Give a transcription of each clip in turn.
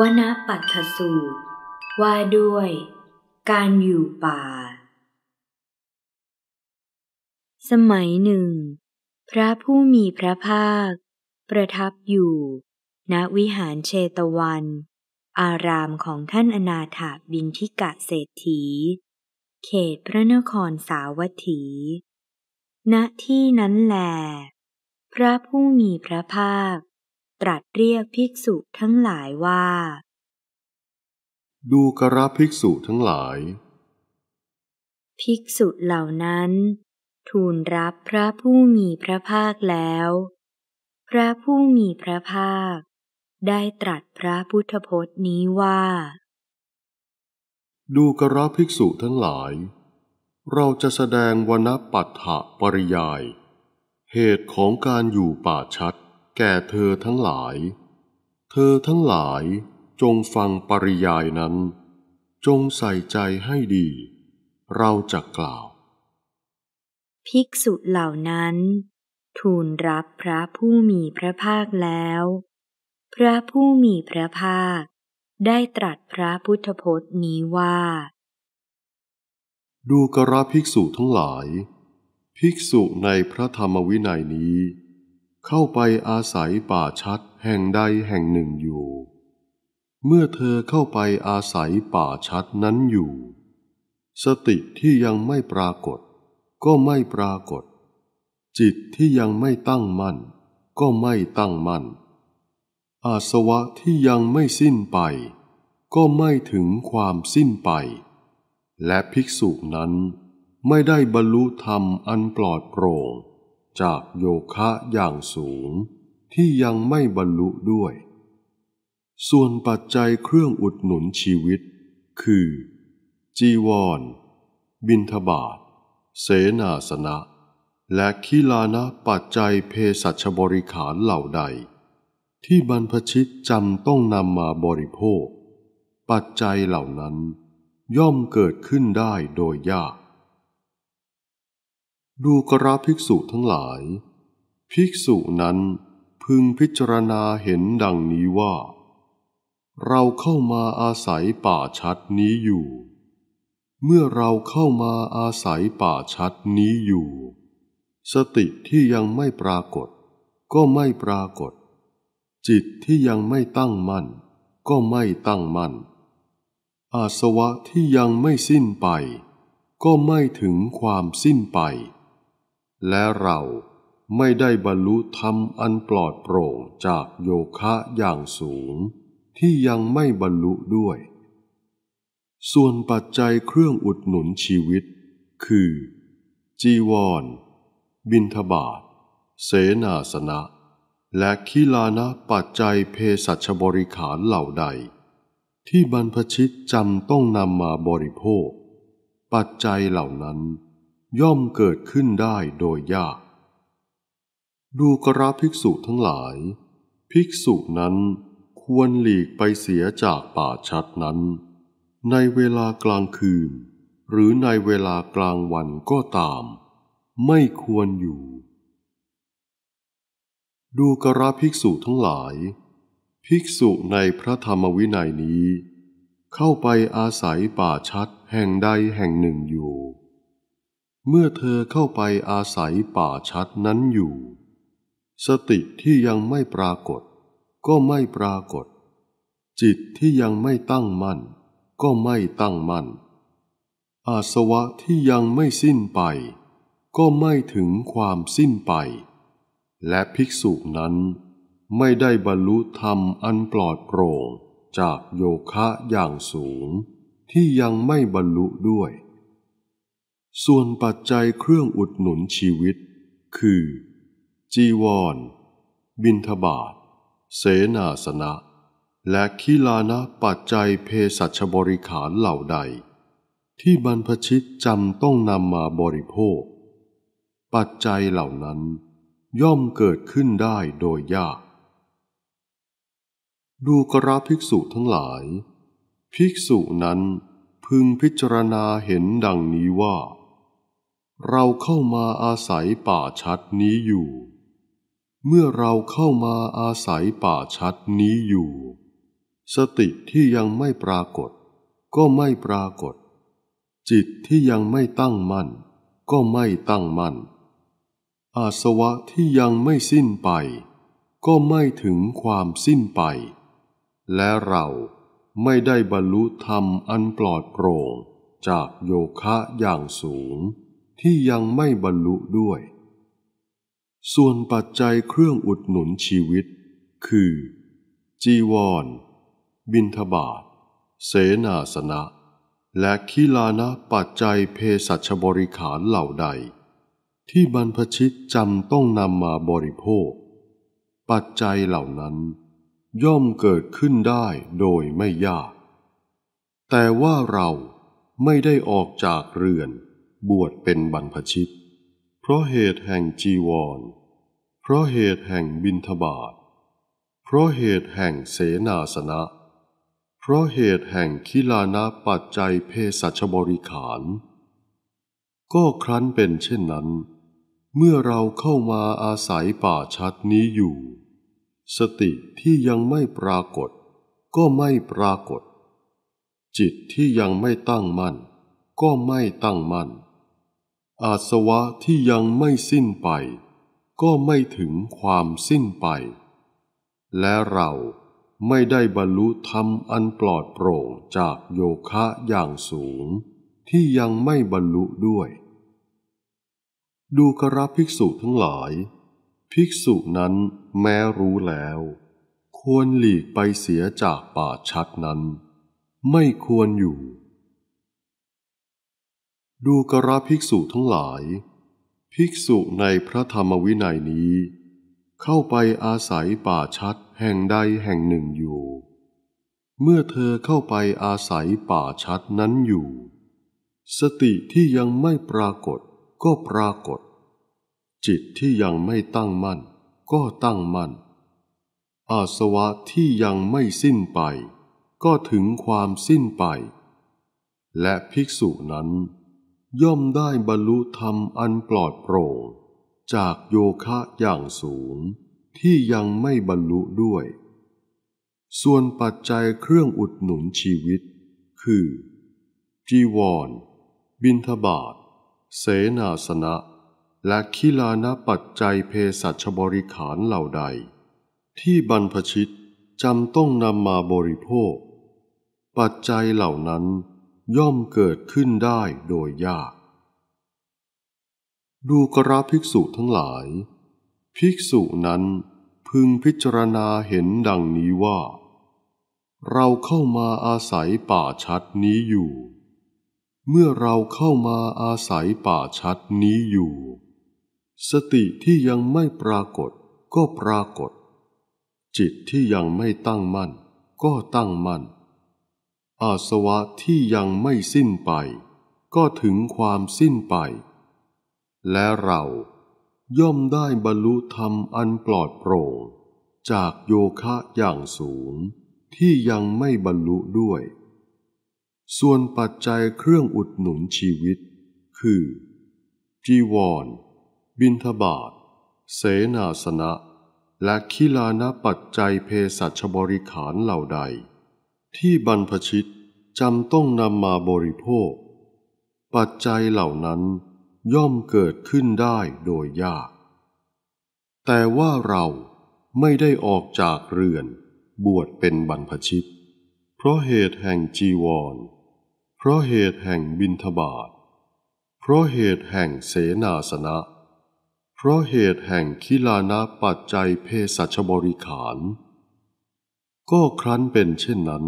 วนปัทสูตรว่าด้วย การอยู่ป่า สมัยหนึ่ง พระผู้มีพระภาค ประทับอยู่ ณวิหารเชตวัน อารามของท่านอนาถาบินทิกะเศรษฐี เขตพระนครสาวัตถี ณที่นั้นแหลพระผู้มีพระภาคตรัสเรียกภิกษุทั้งหลายว่า ดูกระภิกษุทั้งหลาย ภิกษุเหล่านั้น ทูลรับพระผู้มีพระภาคแล้ว พระผู้มีพระภาค ได้ตรัสพระพุทธพจน์นี้ว่า ดูกระภิกษุทั้งหลาย เราจะแสดงวนปัฏฐปริยาย เหตุของการอยู่ป่าชัดแก่เธอทั้งหลาย เธอทั้งหลายจงฟังปริยายนั้น จงใส่ใจให้ดี เราจะกล่าว ภิกษุเหล่านั้น ทูลรับพระผู้มีพระภาคแล้ว พระผู้มีพระภาค ได้ตรัสพระพุทธพจน์นี้ว่า ดูกระภิกษุทั้งหลาย ภิกษุในพระธรรมวินัยนี้เข้าไปอาศัยป่าชัดแห่งใดแห่งหนึ่งอยู่ เมื่อเธอเข้าไปอาศัยป่าชัดนั้นอยู่ สติที่ยังไม่ปรากฏก็ไม่ปรากฏ จิตที่ยังไม่ตั้งมั่นก็ไม่ตั้งมั่น อาสวะที่ยังไม่สิ้นไปก็ไม่ถึงความสิ้นไป และภิกษุนั้นไม่ได้บรรลุธรรมอันปลอดโปร่งจากโยคะอย่างสูงที่ยังไม่บรรลุด้วย ส่วนปัจจัยเครื่องอุดหนุนชีวิต คือ จีวร บินทบาท เสนาสนะ และขีลานะปัจจัยเภสัชบริขารเหล่าใด ที่บรรพชิตจำต้องนำมาบริโภค ปัจจัยเหล่านั้น ย่อมเกิดขึ้นได้โดยยากดูกราภิกษุทั้งหลาย ภิกษุนั้นพึงพิจารณาเห็นดังนี้ว่า เราเข้ามาอาศัยป่าชัดนี้อยู่ เมื่อเราเข้ามาอาศัยป่าชัดนี้อยู่ สติที่ยังไม่ปรากฏก็ไม่ปรากฏ จิตที่ยังไม่ตั้งมั่นก็ไม่ตั้งมั่นอาสวะที่ยังไม่สิ้นไปก็ไม่ถึงความสิ้นไปและเราไม่ได้บรรลุธรรมอันปลอดโปร่งจากโยคะอย่างสูงที่ยังไม่บรรลุด้วย ส่วนปัจจัยเครื่องอุดหนุนชีวิตคือ จีวร บินทบาท เสนาสนะ และขีลานะปัจจัยเภสัชบริขารเหล่าใด ที่บรรพชิตจำต้องนำมาบริโภค ปัจจัยเหล่านั้นย่อมเกิดขึ้นได้โดยยาก ดูกราภิกษุทั้งหลาย ภิกษุนั้นควรหลีกไปเสียจากป่าชัดนั้น ในเวลากลางคืน หรือในเวลากลางวันก็ตาม ไม่ควรอยู่ ดูกราภิกษุทั้งหลาย ภิกษุในพระธรรมวินัยนี้ เข้าไปอาศัยป่าชัดแห่งใดแห่งหนึ่งอยู่เมื่อเธอเข้าไปอาศัยป่าชัดนั้นอยู่ สติที่ยังไม่ปรากฏ ก็ไม่ปรากฏ จิตที่ยังไม่ตั้งมั่น ก็ไม่ตั้งมั่น อาสวะที่ยังไม่สิ้นไป ก็ไม่ถึงความสิ้นไป และภิกษุนั้นไม่ได้บรรลุธรรมอันปลอดโปร่งจากโยคะอย่างสูง ที่ยังไม่บรรลุด้วยส่วนปัจจัยเครื่องอุดหนุนชีวิตคือ จีวร บินทบาท เสนาสนะ และขีลานะปัจจัยเพสัชบริขารเหล่าใด ที่บรรพชิตจำต้องนำมาบริโภค ปัจจัยเหล่านั้นย่อมเกิดขึ้นได้โดยยาก ดูกราภิกษุทั้งหลาย ภิกษุนั้นพึงพิจารณาเห็นดังนี้ว่าเราเข้ามาอาศัยป่าชัดนี้อยู่ เมื่อเราเข้ามาอาศัยป่าชัดนี้อยู่ สติที่ยังไม่ปรากฏ ก็ไม่ปรากฏ จิตที่ยังไม่ตั้งมั่น ก็ไม่ตั้งมั่น อาสวะที่ยังไม่สิ้นไป ก็ไม่ถึงความสิ้นไป และเราไม่ได้บรรลุธรรมอันปลอดโปร่งจากโยคะอย่างสูงที่ยังไม่บรรลุด้วย ส่วนปัจจัยเครื่องอุดหนุนชีวิต คือ จีวร บินทบาท เสนาสนะ และขีลานะปัจจัยเภสัชบริขารเหล่าใด ที่บรรพชิตจำต้องนำมาบริโภค ปัจจัยเหล่านั้น ย่อมเกิดขึ้นได้โดยไม่ยาก แต่ว่าเราไม่ได้ออกจากเรือนบวชเป็นบรรพชิต เพราะเหตุแห่งจีวร เพราะเหตุแห่งบินทบาท เพราะเหตุแห่งเสนาสนะ เพราะเหตุแห่งคิลานาปัจจัยเพศัชบริขาร ก็ครั้นเป็นเช่นนั้น เมื่อเราเข้ามาอาศัยป่าชัดนี้อยู่ สติที่ยังไม่ปรากฏ ก็ไม่ปรากฏ จิตที่ยังไม่ตั้งมั่น ก็ไม่ตั้งมั่นอาสวะที่ยังไม่สิ้นไป ก็ไม่ถึงความสิ้นไป และเราไม่ได้บรรลุธรรมอันปลอดโปร่งจากโยคะอย่างสูงที่ยังไม่บรรลุด้วย ดูกระภิกษุทั้งหลาย ภิกษุนั้นแม้รู้แล้ว ควรหลีกไปเสียจากป่าชัดนั้น ไม่ควรอยู่ดูกราภิกษุทั้งหลาย ภิกษุในพระธรรมวินัยนี้ เข้าไปอาศัยป่าชัดแห่งใดแห่งหนึ่งอยู่ เมื่อเธอเข้าไปอาศัยป่าชัดนั้นอยู่ สติที่ยังไม่ปรากฏก็ปรากฏ จิตที่ยังไม่ตั้งมั่นก็ตั้งมั่นอาสวะที่ยังไม่สิ้นไป ก็ถึงความสิ้นไป และภิกษุนั้นย่อมได้บรรลุธรรมอันปลอดโปร่งจากโยคะอย่างสูงที่ยังไม่บรรลุด้วย ส่วนปัจจัยเครื่องอุดหนุนชีวิต คือ จีวร บินทบาท เสนาสนะ และคิลานปัจจัยเพศัชบริขารเหล่าใด ที่บรรพชิต จำต้องนำมาบริโภค ปัจจัยเหล่านั้นย่อมเกิดขึ้นได้โดยยาก ดูกระภิกษุทั้งหลาย ภิกษุนั้นพึงพิจารณาเห็นดังนี้ว่า เราเข้ามาอาศัยป่าชัดนี้อยู่ เมื่อเราเข้ามาอาศัยป่าชัดนี้อยู่ สติที่ยังไม่ปรากฏก็ปรากฏ จิตที่ยังไม่ตั้งมั่นก็ตั้งมั่นอาสวะที่ยังไม่สิ้นไปก็ถึงความสิ้นไป และเราย่อมได้บรรลุธรรมอันปลอดโปร่งจากโยคะอย่างสูงที่ยังไม่บรรลุด้วย ส่วนปัจจัยเครื่องอุดหนุนชีวิต คือ จีวร บินทบาท เสนาสนะและคิลานะปัจจัยเภสัชบริขารเหล่าใด ที่บรรพชิตจำต้องนำมาบริโภค ปัจจัยเหล่านั้นย่อมเกิดขึ้นได้โดยยาก แต่ว่าเราไม่ได้ออกจากเรือน บวชเป็นบรรพชิต เพราะเหตุแห่งจีวร เพราะเหตุแห่งบินทบาทเพราะเหตุแห่งเสนาสนะ เพราะเหตุแห่งคิลานะปัจจัย เพศสัชบริขาร ก็ครั้นเป็นเช่นนั้น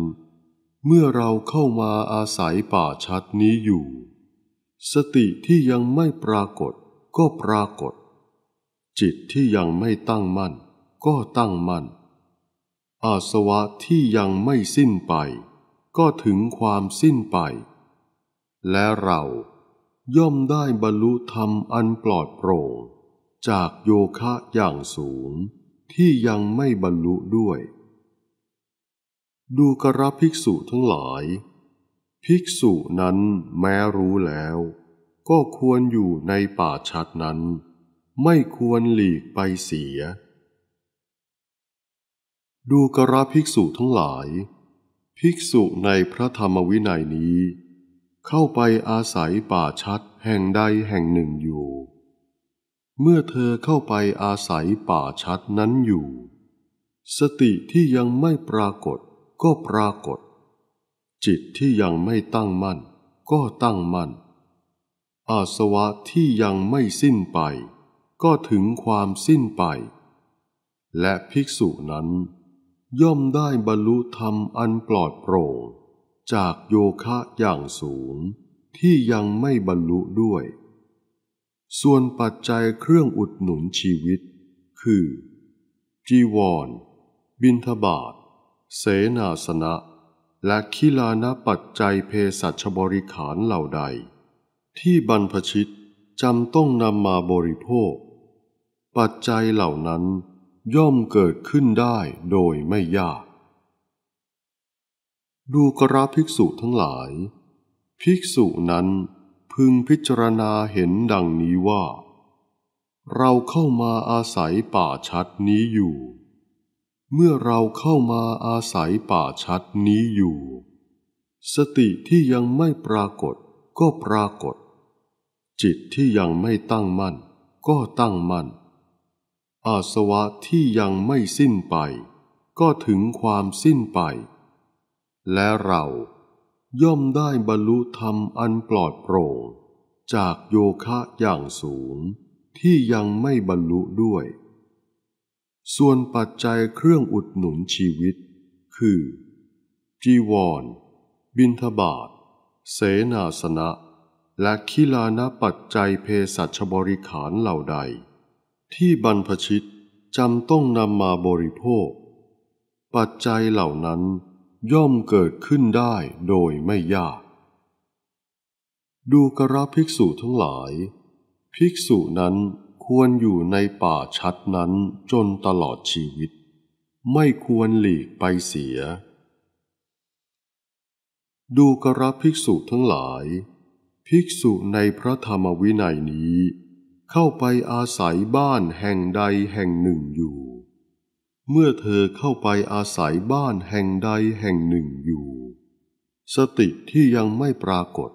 เมื่อเราเข้ามาอาศัยป่าชัดนี้อยู่ สติที่ยังไม่ปรากฏก็ปรากฏ จิตที่ยังไม่ตั้งมั่นก็ตั้งมั่นอาสวะที่ยังไม่สิ้นไป ก็ถึงความสิ้นไป และเราย่อมได้บรรลุธรรมอันปลอดโปร่งจากโยคะอย่างสูงที่ยังไม่บรรลุด้วยดูกรบภิกษุทั้งหลาย ภิกษุนั้นแม้รู้แล้ว ก็ควรอยู่ในป่าชัดนั้น ไม่ควรหลีกไปเสีย ดูกราภิกษุทั้งหลาย ภิกษุในพระธรรมวินัยนี้ เข้าไปอาศัยป่าชัดแห่งใดแห่งหนึ่งอยู่ เมื่อเธอเข้าไปอาศัยป่าชัดนั้นอยู่ สติที่ยังไม่ปรากฏก็ปรากฏ จิตที่ยังไม่ตั้งมั่นก็ตั้งมั่นอาสวะที่ยังไม่สิ้นไป ก็ถึงความสิ้นไป และภิกษุนั้น ย่อมได้บรรลุธรรมอันปลอดโปร่งจากโยคะอย่างสูง ที่ยังไม่บรรลุด้วย ส่วนปัจจัยเครื่องอุดหนุนชีวิต คือ จีวร บินทบาทเสนาสนะและคิลานปัจจัยเภสัชบริขารเหล่าใด ที่บรรพชิตจำต้องนำมาบริโภค ปัจจัยเหล่านั้นย่อมเกิดขึ้นได้โดยไม่ยาก ดูกราภิกษุทั้งหลาย ภิกษุนั้นพึงพิจารณาเห็นดังนี้ว่า เราเข้ามาอาศัยป่าชัดนี้อยู่เมื่อเราเข้ามาอาศัยป่าชัดนี้อยู่ สติที่ยังไม่ปรากฏก็ปรากฏ จิตที่ยังไม่ตั้งมั่นก็ตั้งมั่นอาสวะที่ยังไม่สิ้นไป ก็ถึงความสิ้นไป และเราย่อมได้บรรลุธรรมอันปลอดโปร่งจากโยคะอย่างสูงที่ยังไม่บรรลุด้วยส่วนปัจจัยเครื่องอุดหนุนชีวิต คือ จีวร บินทบาท เสนาสนะ และคิลานะปัจจัยเภสัชบริขารเหล่าใด ที่บรรพชิตจำต้องนำมาบริโภค ปัจจัยเหล่านั้นย่อมเกิดขึ้นได้โดยไม่ยาก ดูกระภิกษุทั้งหลาย ภิกษุนั้นควรอยู่ในป่าชัดนั้นจนตลอดชีวิต ไม่ควรหลีกไปเสีย ดูกระภิกษุทั้งหลาย ภิกษุในพระธรรมวินัยนี้ เข้าไปอาศัยบ้านแห่งใดแห่งหนึ่งอยู่ เมื่อเธอเข้าไปอาศัยบ้านแห่งใดแห่งหนึ่งอยู่ สติที่ยังไม่ปรากฏ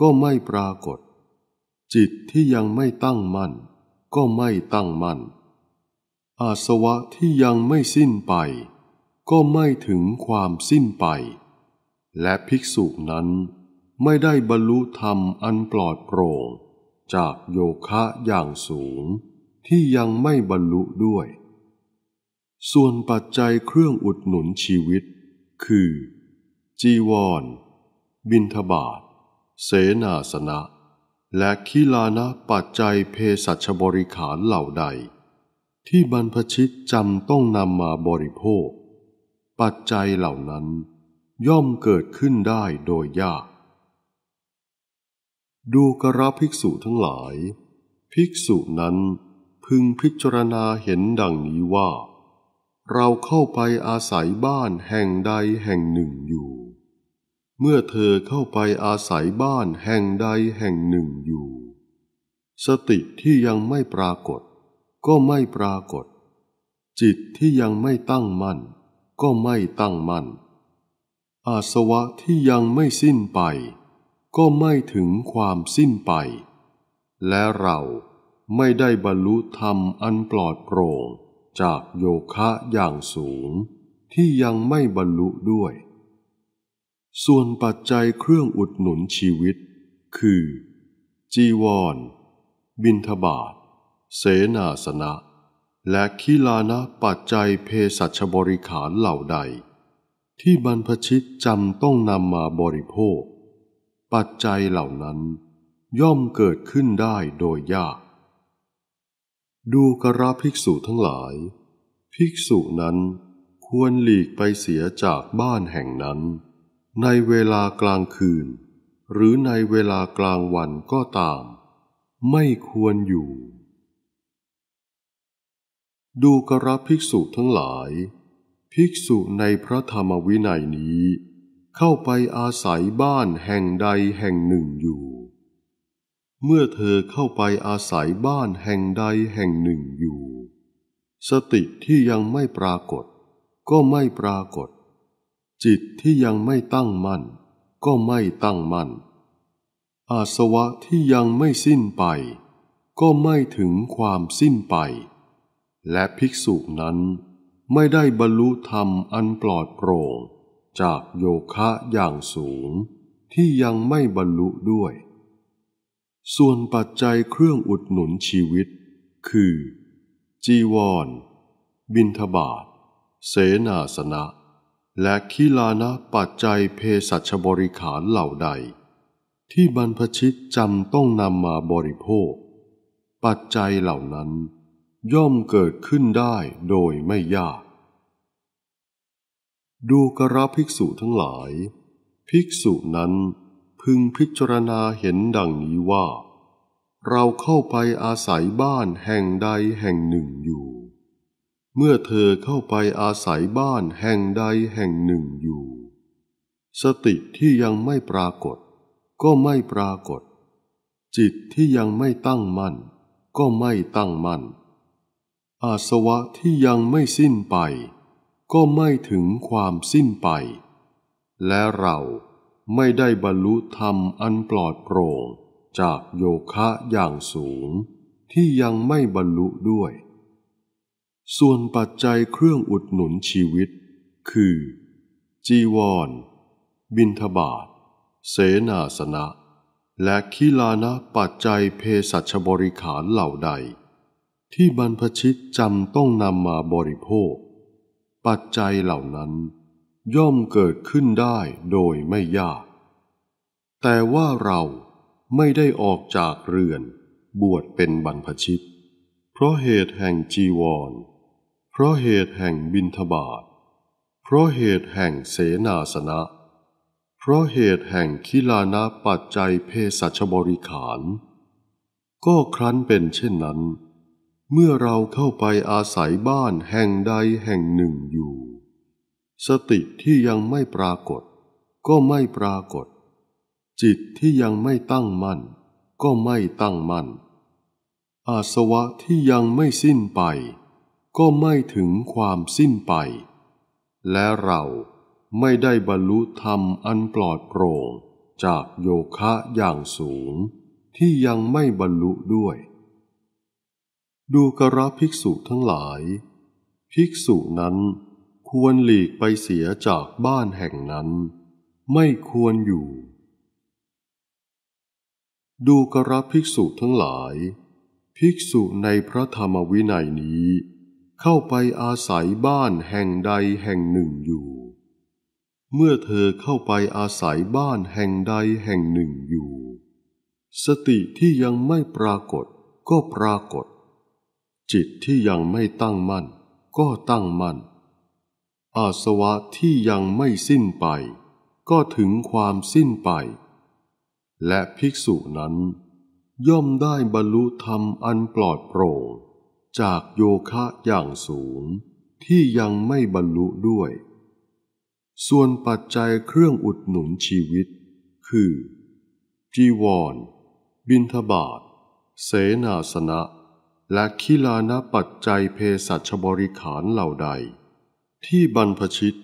ก็ไม่ปรากฏ จิตที่ยังไม่ตั้งมั่นก็ไม่ตั้งมั่นอาสวะที่ยังไม่สิ้นไป ก็ไม่ถึงความสิ้นไป และภิกษุนั้นไม่ได้บรรลุธรรมอันปลอดโปร่งจากโยคะอย่างสูง ที่ยังไม่บรรลุด้วย ส่วนปัจจัยเครื่องอุดหนุนชีวิต คือ จีวร บินทบาท เสนาสนะและคิลานะปัจจัยเพสัชบริขารเหล่าใด ที่บรรพชิตจำต้องนำมาบริโภค ปัจจัยเหล่านั้นย่อมเกิดขึ้นได้โดยยาก ดูกระภิกษุทั้งหลาย ภิกษุนั้นพึงพิจารณาเห็นดังนี้ว่า เราเข้าไปอาศัยบ้านแห่งใดแห่งหนึ่งอยู่เมื่อเธอเข้าไปอาศัยบ้านแห่งใดแห่งหนึ่งอยู่ สติที่ยังไม่ปรากฏ ก็ไม่ปรากฏ จิตที่ยังไม่ตั้งมั่นก็ไม่ตั้งมั่นอาสวะที่ยังไม่สิ้นไปก็ไม่ถึงความสิ้นไป และเราไม่ได้บรรลุธรรมอันปลอดโปร่งจากโยคะอย่างสูงที่ยังไม่บรรลุด้วยส่วนปัจจัยเครื่องอุดหนุนชีวิตคือ จีวร บินทบาท เสนาสนะ และขีลานะปัจจัยเศสัชบริขารเหล่าใด ที่บรรพชิตจำต้องนำมาบริโภค ปัจจัยเหล่านั้น ย่อมเกิดขึ้นได้โดยยาก ดูกระภิกษุทั้งหลาย ภิกษุนั้นควรหลีกไปเสียจากบ้านแห่งนั้นในเวลากลางคืน หรือในเวลากลางวันก็ตาม ไม่ควรอยู่ ดูกระภิกษุทั้งหลาย ภิกษุในพระธรรมวินัยนี้ เข้าไปอาศัยบ้านแห่งใดแห่งหนึ่งอยู่ เมื่อเธอเข้าไปอาศัยบ้านแห่งใดแห่งหนึ่งอยู่ สติที่ยังไม่ปรากฏ ก็ไม่ปรากฏจิตที่ยังไม่ตั้งมั่นก็ไม่ตั้งมั่นอาสวะที่ยังไม่สิ้นไปก็ไม่ถึงความสิ้นไป และภิกษุนั้นไม่ได้บรรลุธรรมอันปลอดโปร่งจากโยคะอย่างสูงที่ยังไม่บรรลุด้วย ส่วนปัจจัยเครื่องอุดหนุนชีวิตคือ จีวร บินทบาทเสนาสนะและคิลานะปัจจัยเภสัชบริขารเหล่าใด ที่บรรพชิตจำต้องนำมาบริโภค ปัจจัยเหล่านั้น ย่อมเกิดขึ้นได้โดยไม่ยาก ดูกระภิกษุทั้งหลาย ภิกษุนั้นพึงพิจารณาเห็นดังนี้ว่า เราเข้าไปอาศัยบ้านแห่งใดแห่งหนึ่งอยู่เมื่อเธอเข้าไปอาศัยบ้านแห่งใดแห่งหนึ่งอยู่ สติที่ยังไม่ปรากฏก็ไม่ปรากฏ จิตที่ยังไม่ตั้งมั่นก็ไม่ตั้งมั่น อาสวะที่ยังไม่สิ้นไปก็ไม่ถึงความสิ้นไป และเราไม่ได้บรรลุธรรมอันปลอดโปร่งจากโยคะอย่างสูงที่ยังไม่บรรลุด้วยส่วนปัจจัยเครื่องอุดหนุนชีวิต คือ จีวร บินทบาท เสนาสนะ และคีลานะปัจจัยเพศัชบริขารเหล่าใด ที่บรรพชิตจำต้องนำมาบริโภค ปัจจัยเหล่านั้น ย่อมเกิดขึ้นได้โดยไม่ยาก แต่ว่าเราไม่ได้ออกจากเรือน บวชเป็นบรรพชิต เพราะเหตุแห่งจีวรเพราะเหตุแห่งบินทบาทเพราะเหตุแห่งเสนาสนะ เพราะเหตุแห่งคิลานะปัจจัยเพศชบริขาร ก็ครั้นเป็นเช่นนั้น เมื่อเราเข้าไปอาศัยบ้านแห่งใดแห่งหนึ่งอยู่ สติที่ยังไม่ปรากฏก็ไม่ปรากฏ จิตที่ยังไม่ตั้งมั่นก็ไม่ตั้งมั่นอาสวะที่ยังไม่สิ้นไปก็ไม่ถึงความสิ้นไป และเราไม่ได้บรรลุธรรมอันปลอดโปร่งจากโยคะอย่างสูง ที่ยังไม่บรรลุด้วย ดูกระภิกษุทั้งหลาย ภิกษุนั้นควรหลีกไปเสียจากบ้านแห่งนั้น ไม่ควรอยู่ ดูกระภิกษุทั้งหลาย ภิกษุในพระธรรมวินัยนี้เข้าไปอาศัยบ้านแห่งใดแห่งหนึ่งอยู่ เมื่อเธอเข้าไปอาศัยบ้านแห่งใดแห่งหนึ่งอยู่ สติที่ยังไม่ปรากฏก็ปรากฏ จิตที่ยังไม่ตั้งมั่นก็ตั้งมั่นอาสวะที่ยังไม่สิ้นไปก็ถึงความสิ้นไป และภิกษุนั้นย่อมได้บรรลุธรรมอันปลอดโปร่งจากโยคะอย่างสูงที่ยังไม่บรรลุด้วย ส่วนปัจจัยเครื่องอุดหนุนชีวิตคือ จีวร บินทบาท เสนาสนะ และคิลานปัจจัยเภสัชบริขารเหล่าใด ที่บรรพชิต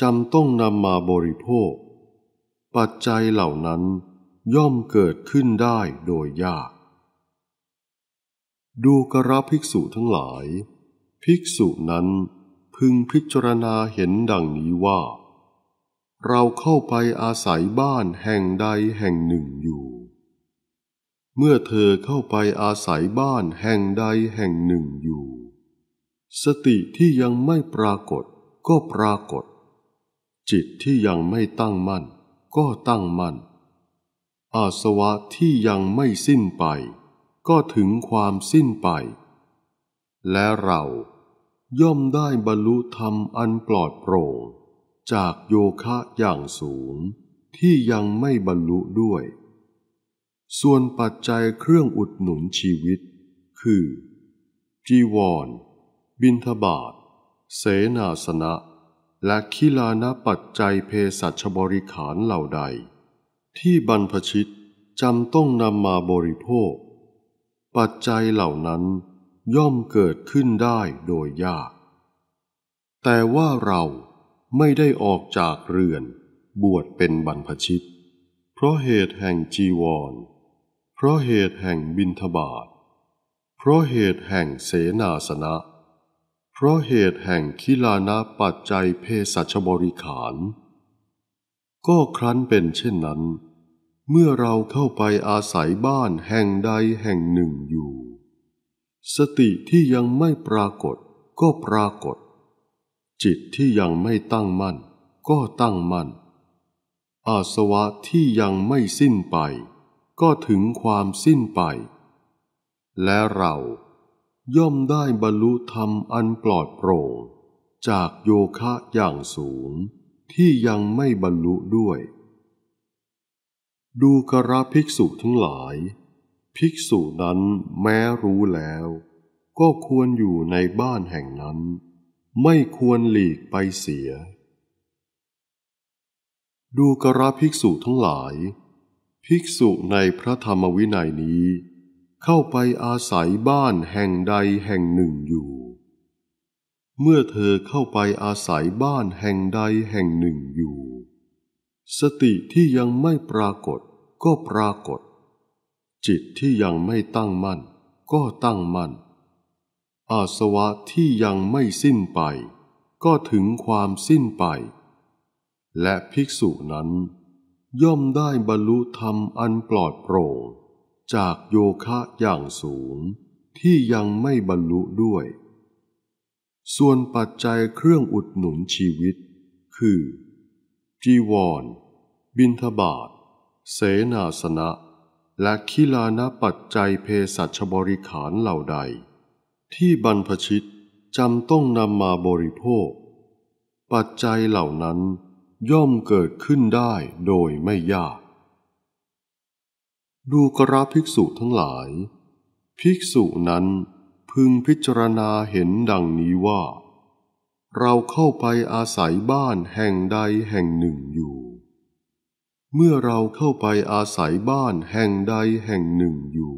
จำต้องนำมาบริโภค ปัจจัยเหล่านั้นย่อมเกิดขึ้นได้โดยยากดูกระภิกษุทั้งหลาย ภิกษุนั้นพึงพิจารณาเห็นดังนี้ว่า เราเข้าไปอาศัยบ้านแห่งใดแห่งหนึ่งอยู่ เมื่อเธอเข้าไปอาศัยบ้านแห่งใดแห่งหนึ่งอยู่ สติที่ยังไม่ปรากฏก็ปรากฏ จิตที่ยังไม่ตั้งมั่นก็ตั้งมั่นอาสวะที่ยังไม่สิ้นไปก็ถึงความสิ้นไป และเราย่อมได้บรรลุธรรมอันปลอดโปร่งจากโยคะอย่างสูงที่ยังไม่บรรลุด้วย ส่วนปัจจัยเครื่องอุดหนุนชีวิต คือ จีวร บินทบาท เสนาสนะ และคิลานปัจจัยเภสัชบริขารเหล่าใด ที่บรรพชิต จำต้องนำมาบริโภคปัจจัยเหล่านั้นย่อมเกิดขึ้นได้โดยยาก แต่ว่าเราไม่ได้ออกจากเรือนบวชเป็นบรรพชิต เพราะเหตุแห่งจีวร เพราะเหตุแห่งบินทบาท เพราะเหตุแห่งเสนาสนะ เพราะเหตุแห่งคิลานะปัจจัยเพศชบริขาร ก็ครั้นเป็นเช่นนั้นเมื่อเราเข้าไปอาศัยบ้านแห่งใดแห่งหนึ่งอยู่ สติที่ยังไม่ปรากฏก็ปรากฏ จิตที่ยังไม่ตั้งมั่นก็ตั้งมั่นอาสวะที่ยังไม่สิ้นไป ก็ถึงความสิ้นไป และเราย่อมได้บรรลุธรรมอันปลอดโปร่งจากโยคะอย่างสูงที่ยังไม่บรรลุด้วยดูกระภิกษุทั้งหลาย ภิกษุนั้นแม้รู้แล้วก็ควรอยู่ในบ้านแห่งนั้น ไม่ควรหลีกไปเสีย ดูกระภิกษุทั้งหลาย ภิกษุในพระธรรมวินัยนี้ เข้าไปอาศัยบ้านแห่งใดแห่งหนึ่งอยู่ เมื่อเธอเข้าไปอาศัยบ้านแห่งใดแห่งหนึ่งอยู่ สติที่ยังไม่ปรากฏก็ปรากฏ จิตที่ยังไม่ตั้งมั่น ก็ตั้งมั่น อาสวะที่ยังไม่สิ้นไป ก็ถึงความสิ้นไป และภิกษุนั้น ย่อมได้บรรลุธรรมอันปลอดโปร่งจากโยคะอย่างสูง ที่ยังไม่บรรลุด้วย ส่วนปัจจัยเครื่องอุดหนุนชีวิต คือ จีวร บินทบาทเสนาสนะและคิลานปัจจัยเภสัชบริขารเหล่าใด ที่บรรพชิตจำต้องนำมาบริโภค ปัจจัยเหล่านั้นย่อมเกิดขึ้นได้โดยไม่ยาก ดูกราภิกษุทั้งหลาย ภิกษุนั้นพึงพิจารณาเห็นดังนี้ว่า เราเข้าไปอาศัยบ้านแห่งใดแห่งหนึ่งอยู่เมื่อเราเข้าไปอาศัยบ้านแห่งใดแห่งหนึ่งอยู่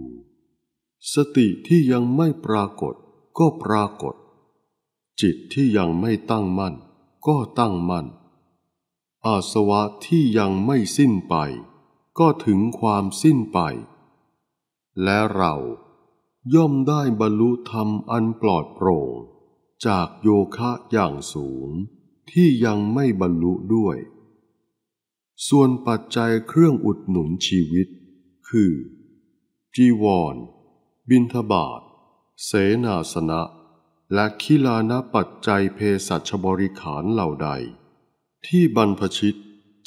สติที่ยังไม่ปรากฏก็ปรากฏ จิตที่ยังไม่ตั้งมั่นก็ตั้งมั่นอาสวะที่ยังไม่สิ้นไป ก็ถึงความสิ้นไป และเราย่อมได้บรรลุธรรมอันปลอดโปร่งจากโยคะอย่างสูงที่ยังไม่บรรลุด้วยส่วนปัจจัยเครื่องอุดหนุนชีวิต คือ จีวร บินทบาท เสนาสนะ และคิลานปัจจัยเภสัชบริขารเหล่าใด ที่บรรพชิต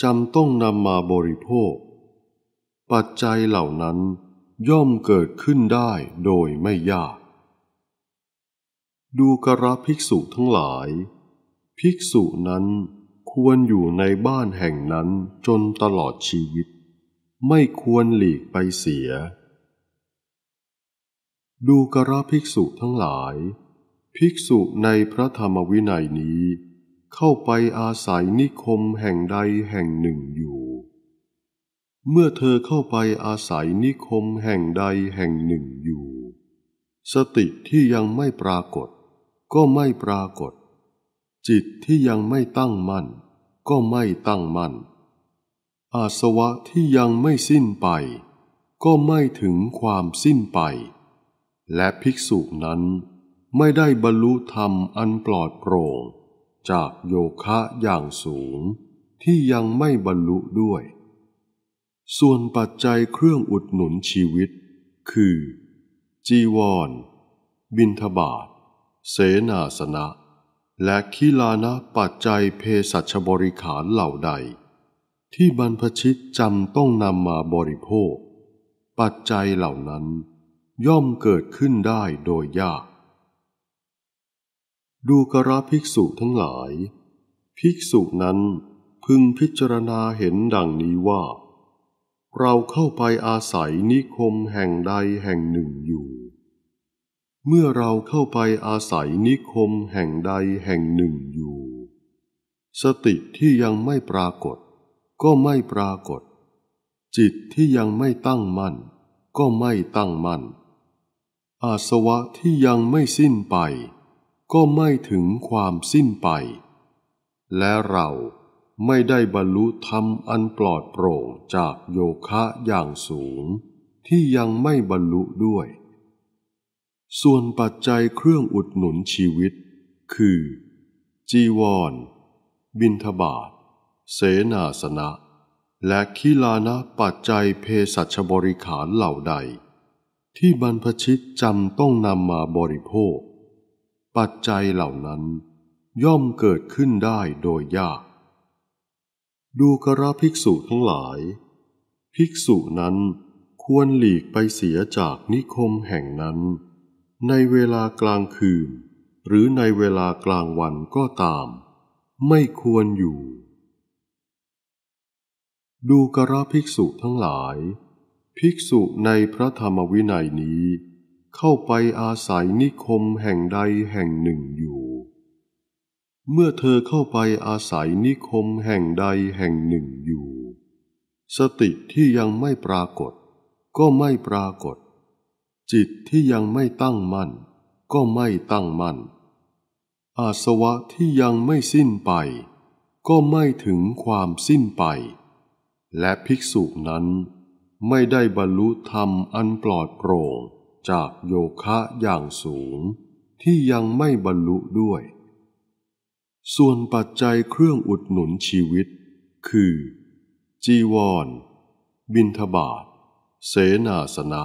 จำต้องนำมาบริโภค ปัจจัยเหล่านั้นย่อมเกิดขึ้นได้โดยไม่ยาก ดูกระภิกษุทั้งหลาย ภิกษุนั้นควรอยู่ในบ้านแห่งนั้นจนตลอดชีวิตไม่ควรหลีกไปเสีย ดูกระภิกษุทั้งหลาย ภิกษุในพระธรรมวินัยนี้ เข้าไปอาศัยนิคมแห่งใดแห่งหนึ่งอยู่ เมื่อเธอเข้าไปอาศัยนิคมแห่งใดแห่งหนึ่งอยู่ สติที่ยังไม่ปรากฏก็ไม่ปรากฏ จิตที่ยังไม่ตั้งมั่นก็ไม่ตั้งมั่นอาสวะที่ยังไม่สิ้นไป ก็ไม่ถึงความสิ้นไป และภิกษุนั้นไม่ได้บรรลุธรรมอันปลอดโปร่งจากโยคะอย่างสูงที่ยังไม่บรรลุด้วย ส่วนปัจจัยเครื่องอุดหนุนชีวิตคือ จีวร บินทบาท เสนาสนะและคีลานะปัจจัยเภสัชบริขารเหล่าใด ที่บรรพชิตจำต้องนำมาบริโภค ปัจจัยเหล่านั้นย่อมเกิดขึ้นได้โดยยาก ดูกระภิกษุทั้งหลาย ภิกษุนั้นพึงพิจารณาเห็นดังนี้ว่า เราเข้าไปอาศัยนิคมแห่งใดแห่งหนึ่งอยู่เมื่อเราเข้าไปอาศัยนิคมแห่งใดแห่งหนึ่งอยู่ สติที่ยังไม่ปรากฏ ก็ไม่ปรากฏ จิตที่ยังไม่ตั้งมั่นก็ไม่ตั้งมั่นอาสวะที่ยังไม่สิ้นไปก็ไม่ถึงความสิ้นไป และเราไม่ได้บรรลุธรรมอันปลอดโปร่งจากโยคะอย่างสูง ที่ยังไม่บรรลุด้วยส่วนปัจจัยเครื่องอุดหนุนชีวิต คือ จีวร บินทบาท เสนาสนะ และขีลานะปัจจัยเศสัชบริขารเหล่าใด ที่บรรพชิตจำต้องนำมาบริโภค ปัจจัยเหล่านั้น ย่อมเกิดขึ้นได้โดยยาก ดูกระภิกษุทั้งหลาย ภิกษุนั้นควรหลีกไปเสียจากนิคมแห่งนั้นในเวลากลางคืนหรือในเวลากลางวันก็ตาม ไม่ควรอยู่ ดูกระภิกษุทั้งหลาย ภิกษุในพระธรรมวินัยนี้ เข้าไปอาศัยนิคมแห่งใดแห่งหนึ่งอยู่ เมื่อเธอเข้าไปอาศัยนิคมแห่งใดแห่งหนึ่งอยู่ สติที่ยังไม่ปรากฏก็ไม่ปรากฏจิตที่ยังไม่ตั้งมั่นก็ไม่ตั้งมั่นอาสวะที่ยังไม่สิ้นไปก็ไม่ถึงความสิ้นไป และภิกษุนั้นไม่ได้บรรลุธรรมอันปลอดโปร่งจากโยคะอย่างสูงที่ยังไม่บรรลุด้วย ส่วนปัจจัยเครื่องอุดหนุนชีวิตคือ จีวร บินทบาทเสนาสนะ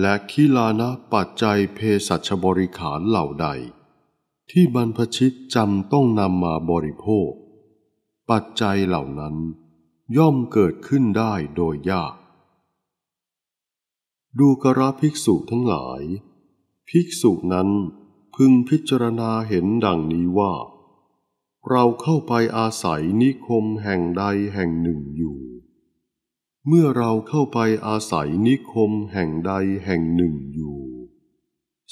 และคิลานะปัจจัยเภสัชบริขารเหล่าใด ที่บรรพชิตจำต้องนำมาบริโภค ปัจจัยเหล่านั้นย่อมเกิดขึ้นได้โดยยาก ดูกระภิกษุทั้งหลาย ภิกษุนั้นพึงพิจารณาเห็นดังนี้ว่า เราเข้าไปอาศัยนิคมแห่งใดแห่งหนึ่งอยู่เมื่อเราเข้าไปอาศัยนิคมแห่งใดแห่งหนึ่งอยู่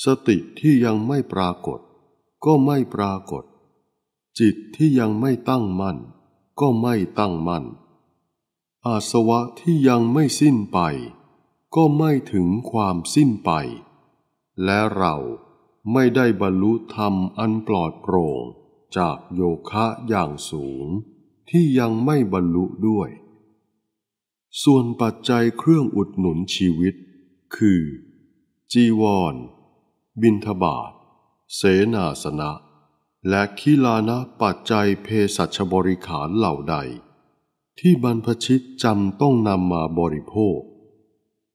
สติที่ยังไม่ปรากฏ ก็ไม่ปรากฏ จิตที่ยังไม่ตั้งมั่นก็ไม่ตั้งมั่นอาสวะที่ยังไม่สิ้นไปก็ไม่ถึงความสิ้นไป และเราไม่ได้บรรลุธรรมอันปลอดโปร่งจากโยคะอย่างสูงที่ยังไม่บรรลุด้วยส่วนปัจจัยเครื่องอุดหนุนชีวิต คือ จีวร บินทบาท เสนาสนะ และขีลานะปัจจัยเพสัชบริขารเหล่าใด ที่บรรพชิตจำต้องนำมาบริโภค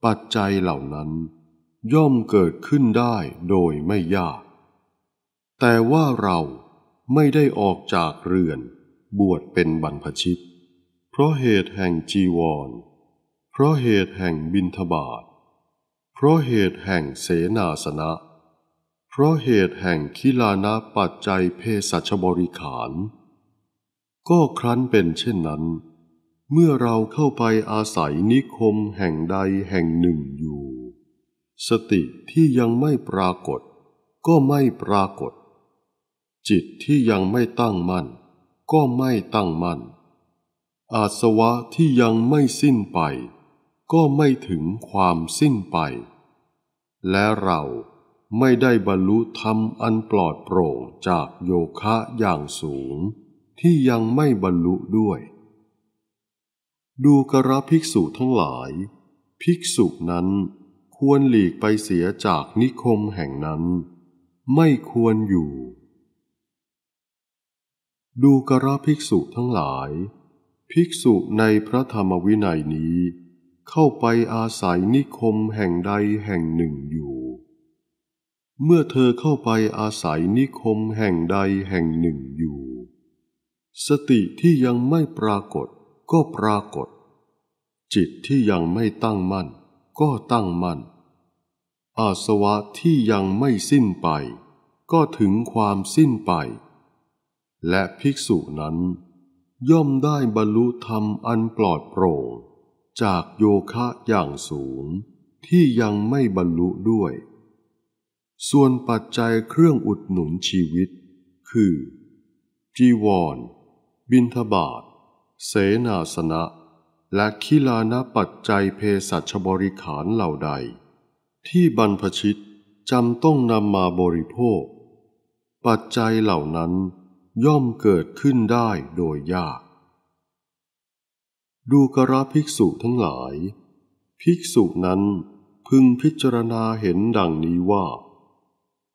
ปัจจัยเหล่านั้น ย่อมเกิดขึ้นได้โดยไม่ยาก แต่ว่าเราไม่ได้ออกจากเรือน บวชเป็นบรรพชิต เพราะเหตุแห่งจีวรเพราะเหตุแห่งบินทบาทเพราะเหตุแห่งเสนาสนะ เพราะเหตุแห่งคิลานะปัจจัยเพศชบริขาร ก็ครั้นเป็นเช่นนั้น เมื่อเราเข้าไปอาศัยนิคมแห่งใดแห่งหนึ่งอยู่ สติที่ยังไม่ปรากฏ ก็ไม่ปรากฏ จิตที่ยังไม่ตั้งมั่นก็ไม่ตั้งมั่นอาสวะที่ยังไม่สิ้นไปก็ไม่ถึงความสิ้นไป และเราไม่ได้บรรลุธรรมอันปลอดโปร่งจากโยคะอย่างสูงที่ยังไม่บรรลุด้วย ดูกระภิกษุทั้งหลาย ภิกษุนั้นควรหลีกไปเสียจากนิคมแห่งนั้น ไม่ควรอยู่ ดูกระภิกษุทั้งหลาย ภิกษุในพระธรรมวินัยนี้เข้าไปอาศัยนิคมแห่งใดแห่งหนึ่งอยู่ เมื่อเธอเข้าไปอาศัยนิคมแห่งใดแห่งหนึ่งอยู่ สติที่ยังไม่ปรากฏก็ปรากฏ จิตที่ยังไม่ตั้งมั่นก็ตั้งมั่น อาสวะที่ยังไม่สิ้นไปก็ถึงความสิ้นไป และภิกษุนั้นย่อมได้บรรลุธรรมอันปลอดโปร่งจากโยคะอย่างสูง ที่ยังไม่บรรลุด้วย ส่วนปัจจัยเครื่องอุดหนุนชีวิต คือ จีวร บินทบาท เสนาสนะ และคิลานะปัจจัยเศสัชบริขารเหล่าใด ที่บรรพชิตจำต้องนำมาบริโภค ปัจจัยเหล่านั้นย่อมเกิดขึ้นได้โดยยากดูกระภิกษุทั้งหลาย ภิกษุนั้นพึงพิจารณาเห็นดังนี้ว่า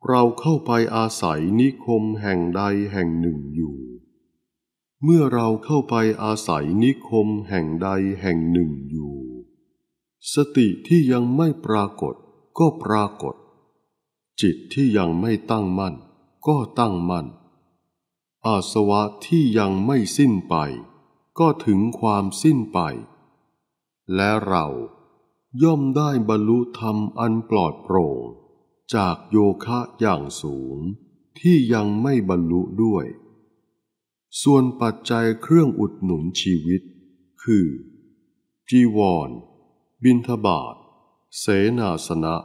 เราเข้าไปอาศัยนิคมแห่งใดแห่งหนึ่งอยู่ เมื่อเราเข้าไปอาศัยนิคมแห่งใดแห่งหนึ่งอยู่ สติที่ยังไม่ปรากฏก็ปรากฏ จิตที่ยังไม่ตั้งมั่นก็ตั้งมั่นอาสวะที่ยังไม่สิ้นไปก็ถึงความสิ้นไป และเราย่อมได้บรรลุธรรมอันปลอดโปร่งจากโยคะอย่างสูงที่ยังไม่บรรลุด้วย ส่วนปัจจัยเครื่องอุดหนุนชีวิต คือ จีวร บินทบาท เสนาสนะ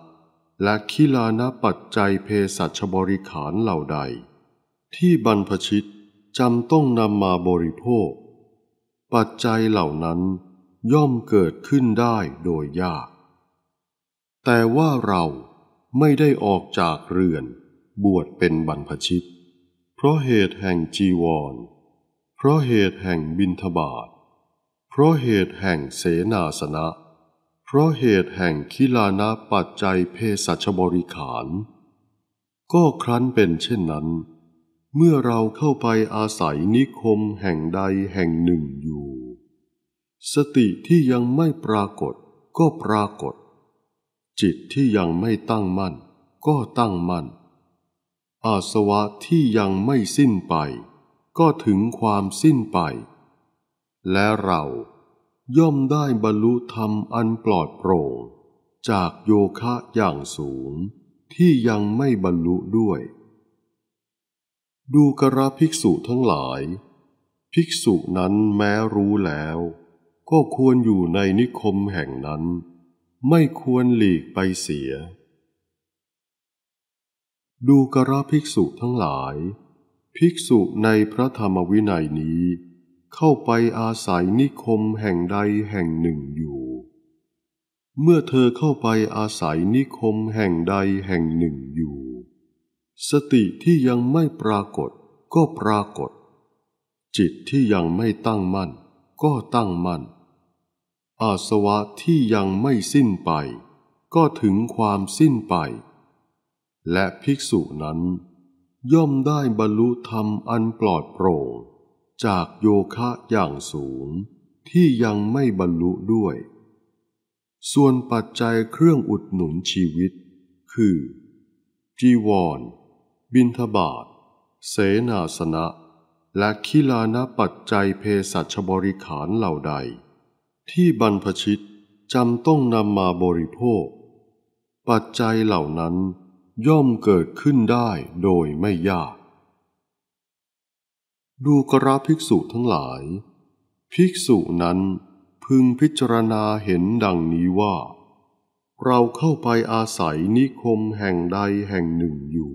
และคิลานปัจจัยเภสัชบริขารเหล่าใด ที่บรรพชิตจำต้องนำมาบริโภคปัจจัยเหล่านั้นย่อมเกิดขึ้นได้โดยยาก แต่ว่าเราไม่ได้ออกจากเรือนบวชเป็นบรรพชิต เพราะเหตุแห่งจีวร เพราะเหตุแห่งบินทบาท เพราะเหตุแห่งเสนาสนะ เพราะเหตุแห่งคิลานะปัจจัยเพศสัชบริขาร ก็ครั้นเป็นเช่นนั้นเมื่อเราเข้าไปอาศัยนิคมแห่งใดแห่งหนึ่งอยู่ สติที่ยังไม่ปรากฏก็ปรากฏ จิตที่ยังไม่ตั้งมั่นก็ตั้งมั่น อาสวะที่ยังไม่สิ้นไปก็ถึงความสิ้นไป และเราย่อมได้บรรลุธรรมอันปลอดโปร่งจากโยคะอย่างสูงที่ยังไม่บรรลุด้วยดูกระภิกษุทั้งหลาย ภิกษุนั้นแม้รู้แล้ว ก็ควรอยู่ในนิคมแห่งนั้น ไม่ควรหลีกไปเสีย ดูกระภิกษุทั้งหลาย ภิกษุในพระธรรมวินัยนี้ เข้าไปอาศัยนิคมแห่งใดแห่งหนึ่งอยู่ เมื่อเธอเข้าไปอาศัยนิคมแห่งใดแห่งหนึ่งอยู่สติที่ยังไม่ปรากฏก็ปรากฏ จิตที่ยังไม่ตั้งมั่นก็ตั้งมั่นอาสวะที่ยังไม่สิ้นไปก็ถึงความสิ้นไป และภิกษุนั้น ย่อมได้บรรลุธรรมอันปลอดโปร่งจากโยคะอย่างสูงที่ยังไม่บรรลุด้วย ส่วนปัจจัยเครื่องอุดหนุนชีวิต คือจีวรบินทบาท เสนาสนะ และคิลานะปัจจัยเภสัชบริขารเหล่าใด ที่บรรพชิตจำต้องนำมาบริโภค ปัจจัยเหล่านั้นย่อมเกิดขึ้นได้โดยไม่ยาก ดูกราภิกษุทั้งหลาย ภิกษุนั้นพึงพิจารณาเห็นดังนี้ว่า เราเข้าไปอาศัยนิคมแห่งใดแห่งหนึ่งอยู่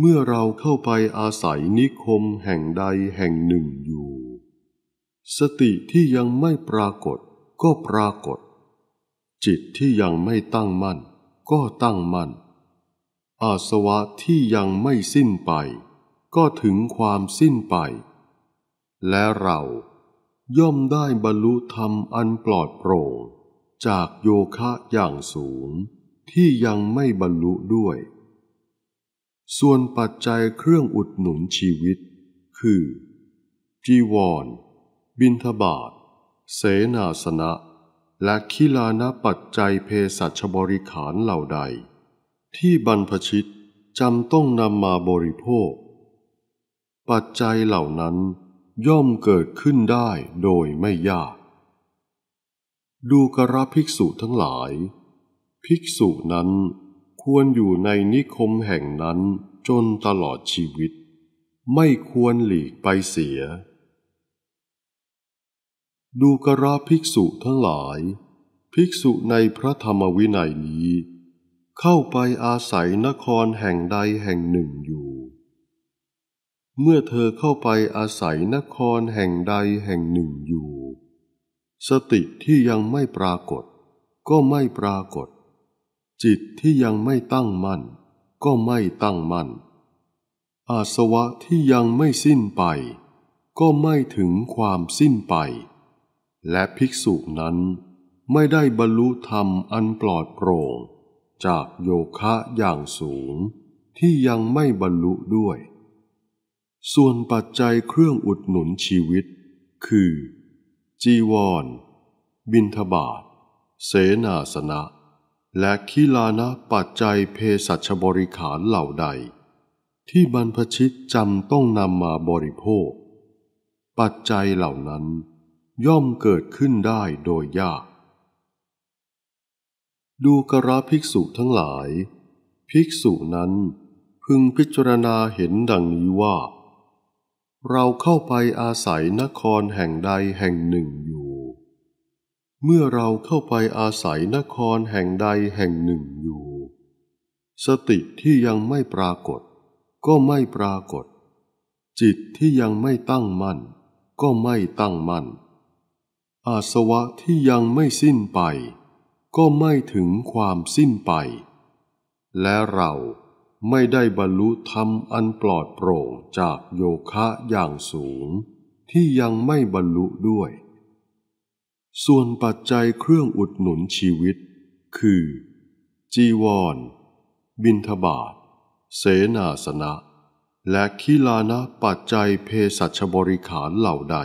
เมื่อเราเข้าไปอาศัยนิคมแห่งใดแห่งหนึ่งอยู่ สติที่ยังไม่ปรากฏก็ปรากฏ จิตที่ยังไม่ตั้งมั่นก็ตั้งมั่นอาสวะที่ยังไม่สิ้นไป ก็ถึงความสิ้นไป และเราย่อมได้บรรลุธรรมอันปลอดโปร่งจากโยคะอย่างสูงที่ยังไม่บรรลุด้วยส่วนปัจจัยเครื่องอุดหนุนชีวิต คือ จีวร บินทบาท เสนาสนะ และคิลานะปัจจัยเศสัชบริขารเหล่าใด ที่บรรพชิต จำต้องนำมาบริโภค ปัจจัยเหล่านั้นย่อมเกิดขึ้นได้โดยไม่ยาก ดูกระภิกษุทั้งหลาย ภิกษุนั้นควรอยู่ในนิคมแห่งนั้นจนตลอดชีวิต ไม่ควรหลีกไปเสีย ดูกระภิกษุทั้งหลาย ภิกษุในพระธรรมวินัยนี้ เข้าไปอาศัยนครแห่งใดแห่งหนึ่งอยู่ เมื่อเธอเข้าไปอาศัยนครแห่งใดแห่งหนึ่งอยู่ สติที่ยังไม่ปรากฏก็ไม่ปรากฏจิตที่ยังไม่ตั้งมั่นก็ไม่ตั้งมั่นอาสวะที่ยังไม่สิ้นไป ก็ไม่ถึงความสิ้นไป และภิกษุนั้นไม่ได้บรรลุธรรมอันปลอดโปร่งจากโยคะอย่างสูง ที่ยังไม่บรรลุด้วย ส่วนปัจจัยเครื่องอุดหนุนชีวิตคือ จีวร บินทบาท เสนาสนะและคิลานะปัจจัยเภสัชบริขารเหล่าใด ที่บรรพชิตจำต้องนำมาบริโภค ปัจจัยเหล่านั้นย่อมเกิดขึ้นได้โดยยาก ดูกระภิกษุทั้งหลาย ภิกษุนั้นพึงพิจารณาเห็นดังนี้ว่า เราเข้าไปอาศัยนครแห่งใดแห่งหนึ่งอยู่เมื่อเราเข้าไปอาศัยนครแห่งใดแห่งหนึ่งอยู่ สติที่ยังไม่ปรากฏ ก็ไม่ปรากฏ จิตที่ยังไม่ตั้งมั่นก็ไม่ตั้งมั่นอาสวะที่ยังไม่สิ้นไปก็ไม่ถึงความสิ้นไป และเราไม่ได้บรรลุธรรมอันปลอดโปร่งจากโยคะอย่างสูงที่ยังไม่บรรลุด้วยส่วนปัจจัยเครื่องอุดหนุนชีวิตคือ จีวร บินทบาทเสนาสนะ และคีลานะปัจจัยเพสัชบริขารเหล่าใด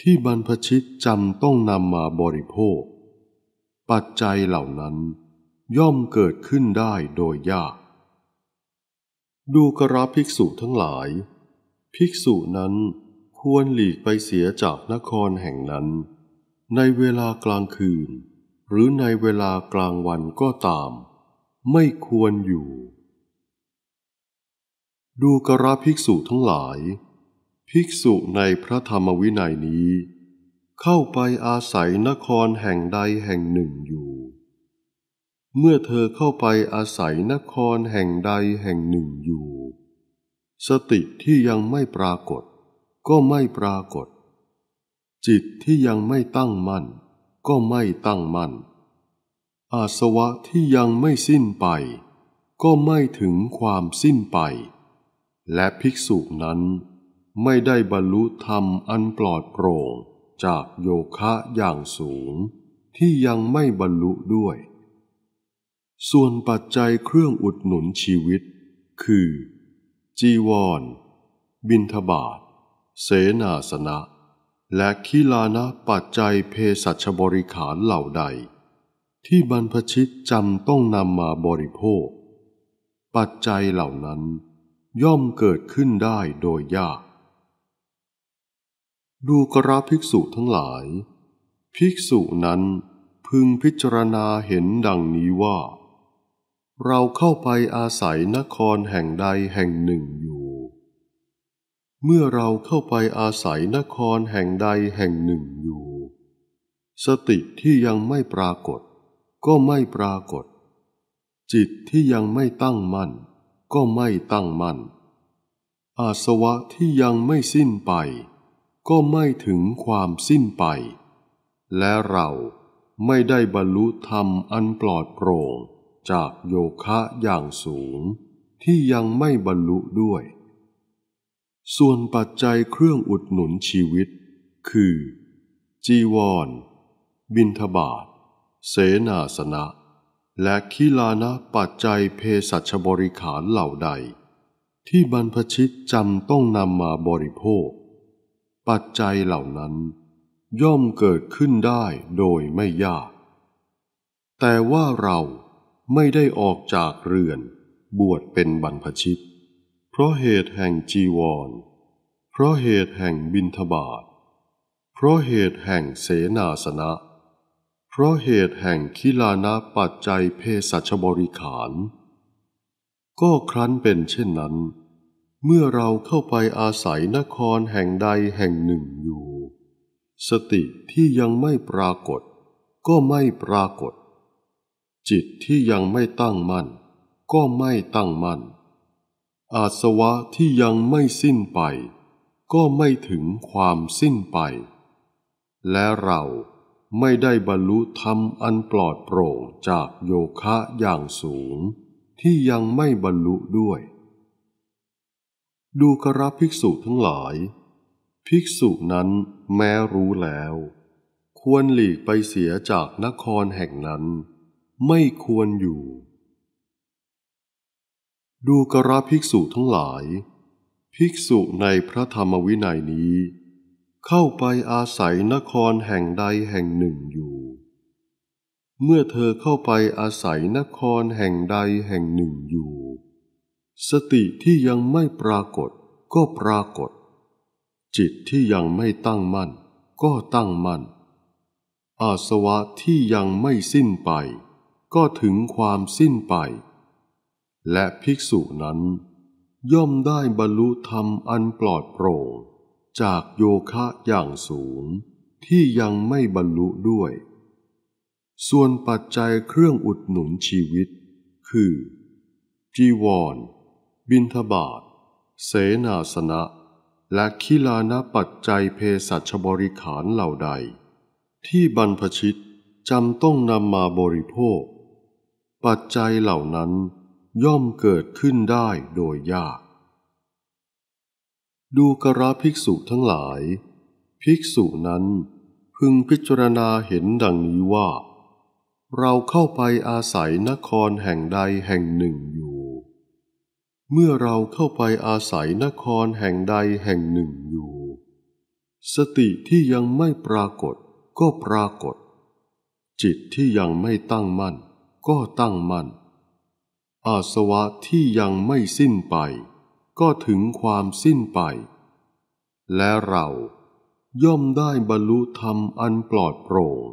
ที่บรรพชิตจำต้องนำมาบริโภค ปัจจัยเหล่านั้นย่อมเกิดขึ้นได้โดยยาก ดูกราภิกษุทั้งหลาย ภิกษุนั้นควรหลีกไปเสียจากนครแห่งนั้นในเวลากลางคืน หรือในเวลากลางวันก็ตาม ไม่ควรอยู่ ดูกระภิกษุทั้งหลาย ภิกษุในพระธรรมวินัยนี้ เข้าไปอาศัยนครแห่งใดแห่งหนึ่งอยู่ เมื่อเธอเข้าไปอาศัยนครแห่งใดแห่งหนึ่งอยู่ สติที่ยังไม่ปรากฏ ก็ไม่ปรากฏจิตที่ยังไม่ตั้งมั่นก็ไม่ตั้งมั่นอาสวะที่ยังไม่สิ้นไป ก็ไม่ถึงความสิ้นไป และภิกษุนั้นไม่ได้บรรลุธรรมอันปลอดโปร่ง จากโยคะอย่างสูงที่ยังไม่บรรลุด้วย ส่วนปัจจัยเครื่องอุดหนุนชีวิตคือ จีวร บินทบาทเสนาสนะและคิลานะปัจจัยเภสัชบริขารเหล่าใด ที่บรรพชิตจำต้องนำมาบริโภค ปัจจัยเหล่านั้นย่อมเกิดขึ้นได้โดยยาก ดูกราภิกษุทั้งหลาย ภิกษุนั้นพึงพิจารณาเห็นดังนี้ว่า เราเข้าไปอาศัยนครแห่งใดแห่งหนึ่งอยู่เมื่อเราเข้าไปอาศัยนครแห่งใดแห่งหนึ่งอยู่ สติที่ยังไม่ปรากฏ ก็ไม่ปรากฏ จิตที่ยังไม่ตั้งมั่นก็ไม่ตั้งมั่นอาสวะที่ยังไม่สิ้นไปก็ไม่ถึงความสิ้นไป และเราไม่ได้บรรลุธรรมอันปลอดโปร่งจากโยคะอย่างสูงที่ยังไม่บรรลุด้วยส่วนปัจจัยเครื่องอุดหนุนชีวิตคือ จีวร บินทบาท เสนาสนะ และขีลานะปัจจัยเพสัชบริขารเหล่าใด ที่บรรพชิตจำต้องนำมาบริโภค ปัจจัยเหล่านั้นย่อมเกิดขึ้นได้โดยไม่ยาก แต่ว่าเราไม่ได้ออกจากเรือนบวชเป็นบรรพชิตเพราะเหตุแห่งจีวร เพราะเหตุแห่งบินทบาทเพราะเหตุแห่งเสนาสนะ เพราะเหตุแห่งคิลานะปัจจัยเพศัชบริขาร ก็ครั้นเป็นเช่นนั้น เมื่อเราเข้าไปอาศัยนครแห่งใดแห่งหนึ่งอยู่ สติที่ยังไม่ปรากฏ ก็ไม่ปรากฏ จิตที่ยังไม่ตั้งมั่น ก็ไม่ตั้งมั่นอาสวะที่ยังไม่สิ้นไป ก็ไม่ถึงความสิ้นไป และเราไม่ได้บรรลุธรรมอันปลอดโปร่งจากโยคะอย่างสูงที่ยังไม่บรรลุด้วย ดูกระภิกษุทั้งหลาย ภิกษุนั้นแม้รู้แล้ว ควรหลีกไปเสียจากนครแห่งนั้นไม่ควรอยู่ดูกระภิกษุทั้งหลาย ภิกษุในพระธรรมวินัยนี้ เข้าไปอาศัยนครแห่งใดแห่งหนึ่งอยู่ เมื่อเธอเข้าไปอาศัยนครแห่งใดแห่งหนึ่งอยู่ สติที่ยังไม่ปรากฏก็ปรากฏ จิตที่ยังไม่ตั้งมั่นก็ตั้งมั่น อาสวะที่ยังไม่สิ้นไป ก็ถึงความสิ้นไปและภิกษุนั้น ย่อมได้บรรลุธรรมอันปลอดโปร่งจากโยคะอย่างสูงที่ยังไม่บรรลุด้วย ส่วนปัจจัยเครื่องอุดหนุนชีวิต คือ จีวร บินทบาท เสนาสนะ และคิลานะปัจจัยเภสัชบริขารเหล่าใด ที่บรรพชิต จำต้องนำมาบริโภค ปัจจัยเหล่านั้นย่อมเกิดขึ้นได้โดยยาก ดูกระภิกษุทั้งหลาย ภิกษุนั้น พึงพิจารณาเห็นดังนี้ว่า เราเข้าไปอาศัยนครแห่งใดแห่งหนึ่งอยู่ เมื่อเราเข้าไปอาศัยนครแห่งใดแห่งหนึ่งอยู่ สติที่ยังไม่ปรากฏก็ปรากฏ จิตที่ยังไม่ตั้งมั่นก็ตั้งมั่นอาสวะที่ยังไม่สิ้นไปก็ถึงความสิ้นไป และเราย่อมได้บรรลุธรรมอันปลอดโปร่ง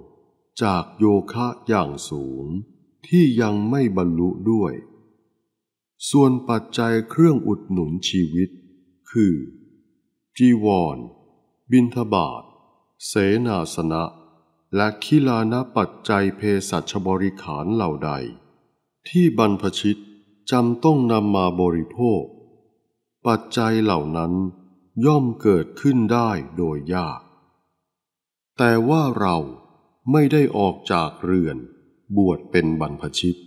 จากโยคะอย่างสูงที่ยังไม่บรรลุด้วย ส่วนปัจจัยเครื่องอุดหนุนชีวิตคือ จีวร บินทบาท เสนาสนะ และคิลานะปัจจัยเภสัชบริขารเหล่าใดที่บรรพชิตจำต้องนำมาบริโภค ปัจจัยเหล่านั้นย่อมเกิดขึ้นได้โดยยาก แต่ว่าเราไม่ได้ออกจากเรือนบวชเป็นบรรพชิต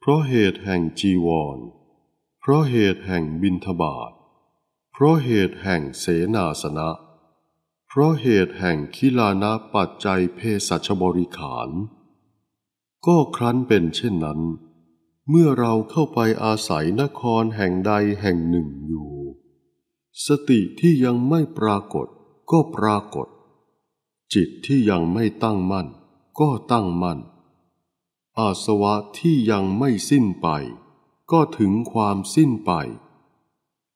เพราะเหตุแห่งจีวร เพราะเหตุแห่งบินทบาทเพราะเหตุแห่งเสนาสนะเพราะเหตุแห่งคิลานะปัจจัยเพศชบริขาร ก็ครั้นเป็นเช่นนั้นเมื่อเราเข้าไปอาศัยนครแห่งใดแห่งหนึ่งอยู่ สติที่ยังไม่ปรากฏก็ปรากฏ จิตที่ยังไม่ตั้งมั่นก็ตั้งมั่น อาสวะที่ยังไม่สิ้นไปก็ถึงความสิ้นไป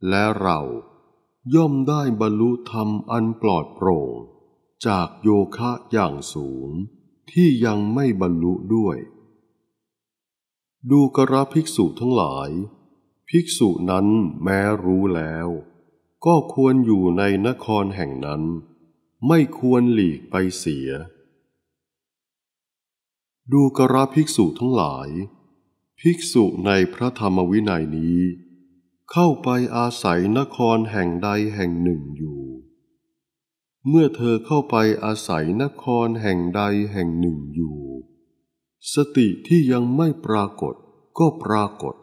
และเราย่อมได้บรรลุธรรมอันปลอดโปร่งจากโยคะอย่างสูงที่ยังไม่บรรลุด้วยดูกระภิกษุทั้งหลาย ภิกษุนั้นแม้รู้แล้วก็ควรอยู่ในนครแห่งนั้น ไม่ควรหลีกไปเสีย ดูกระภิกษุทั้งหลาย ภิกษุในพระธรรมวินัยนี้ เข้าไปอาศัยนครแห่งใดแห่งหนึ่งอยู่ เมื่อเธอเข้าไปอาศัยนครแห่งใดแห่งหนึ่งอยู่สติที่ยังไม่ปรากฏก็ปรากฏ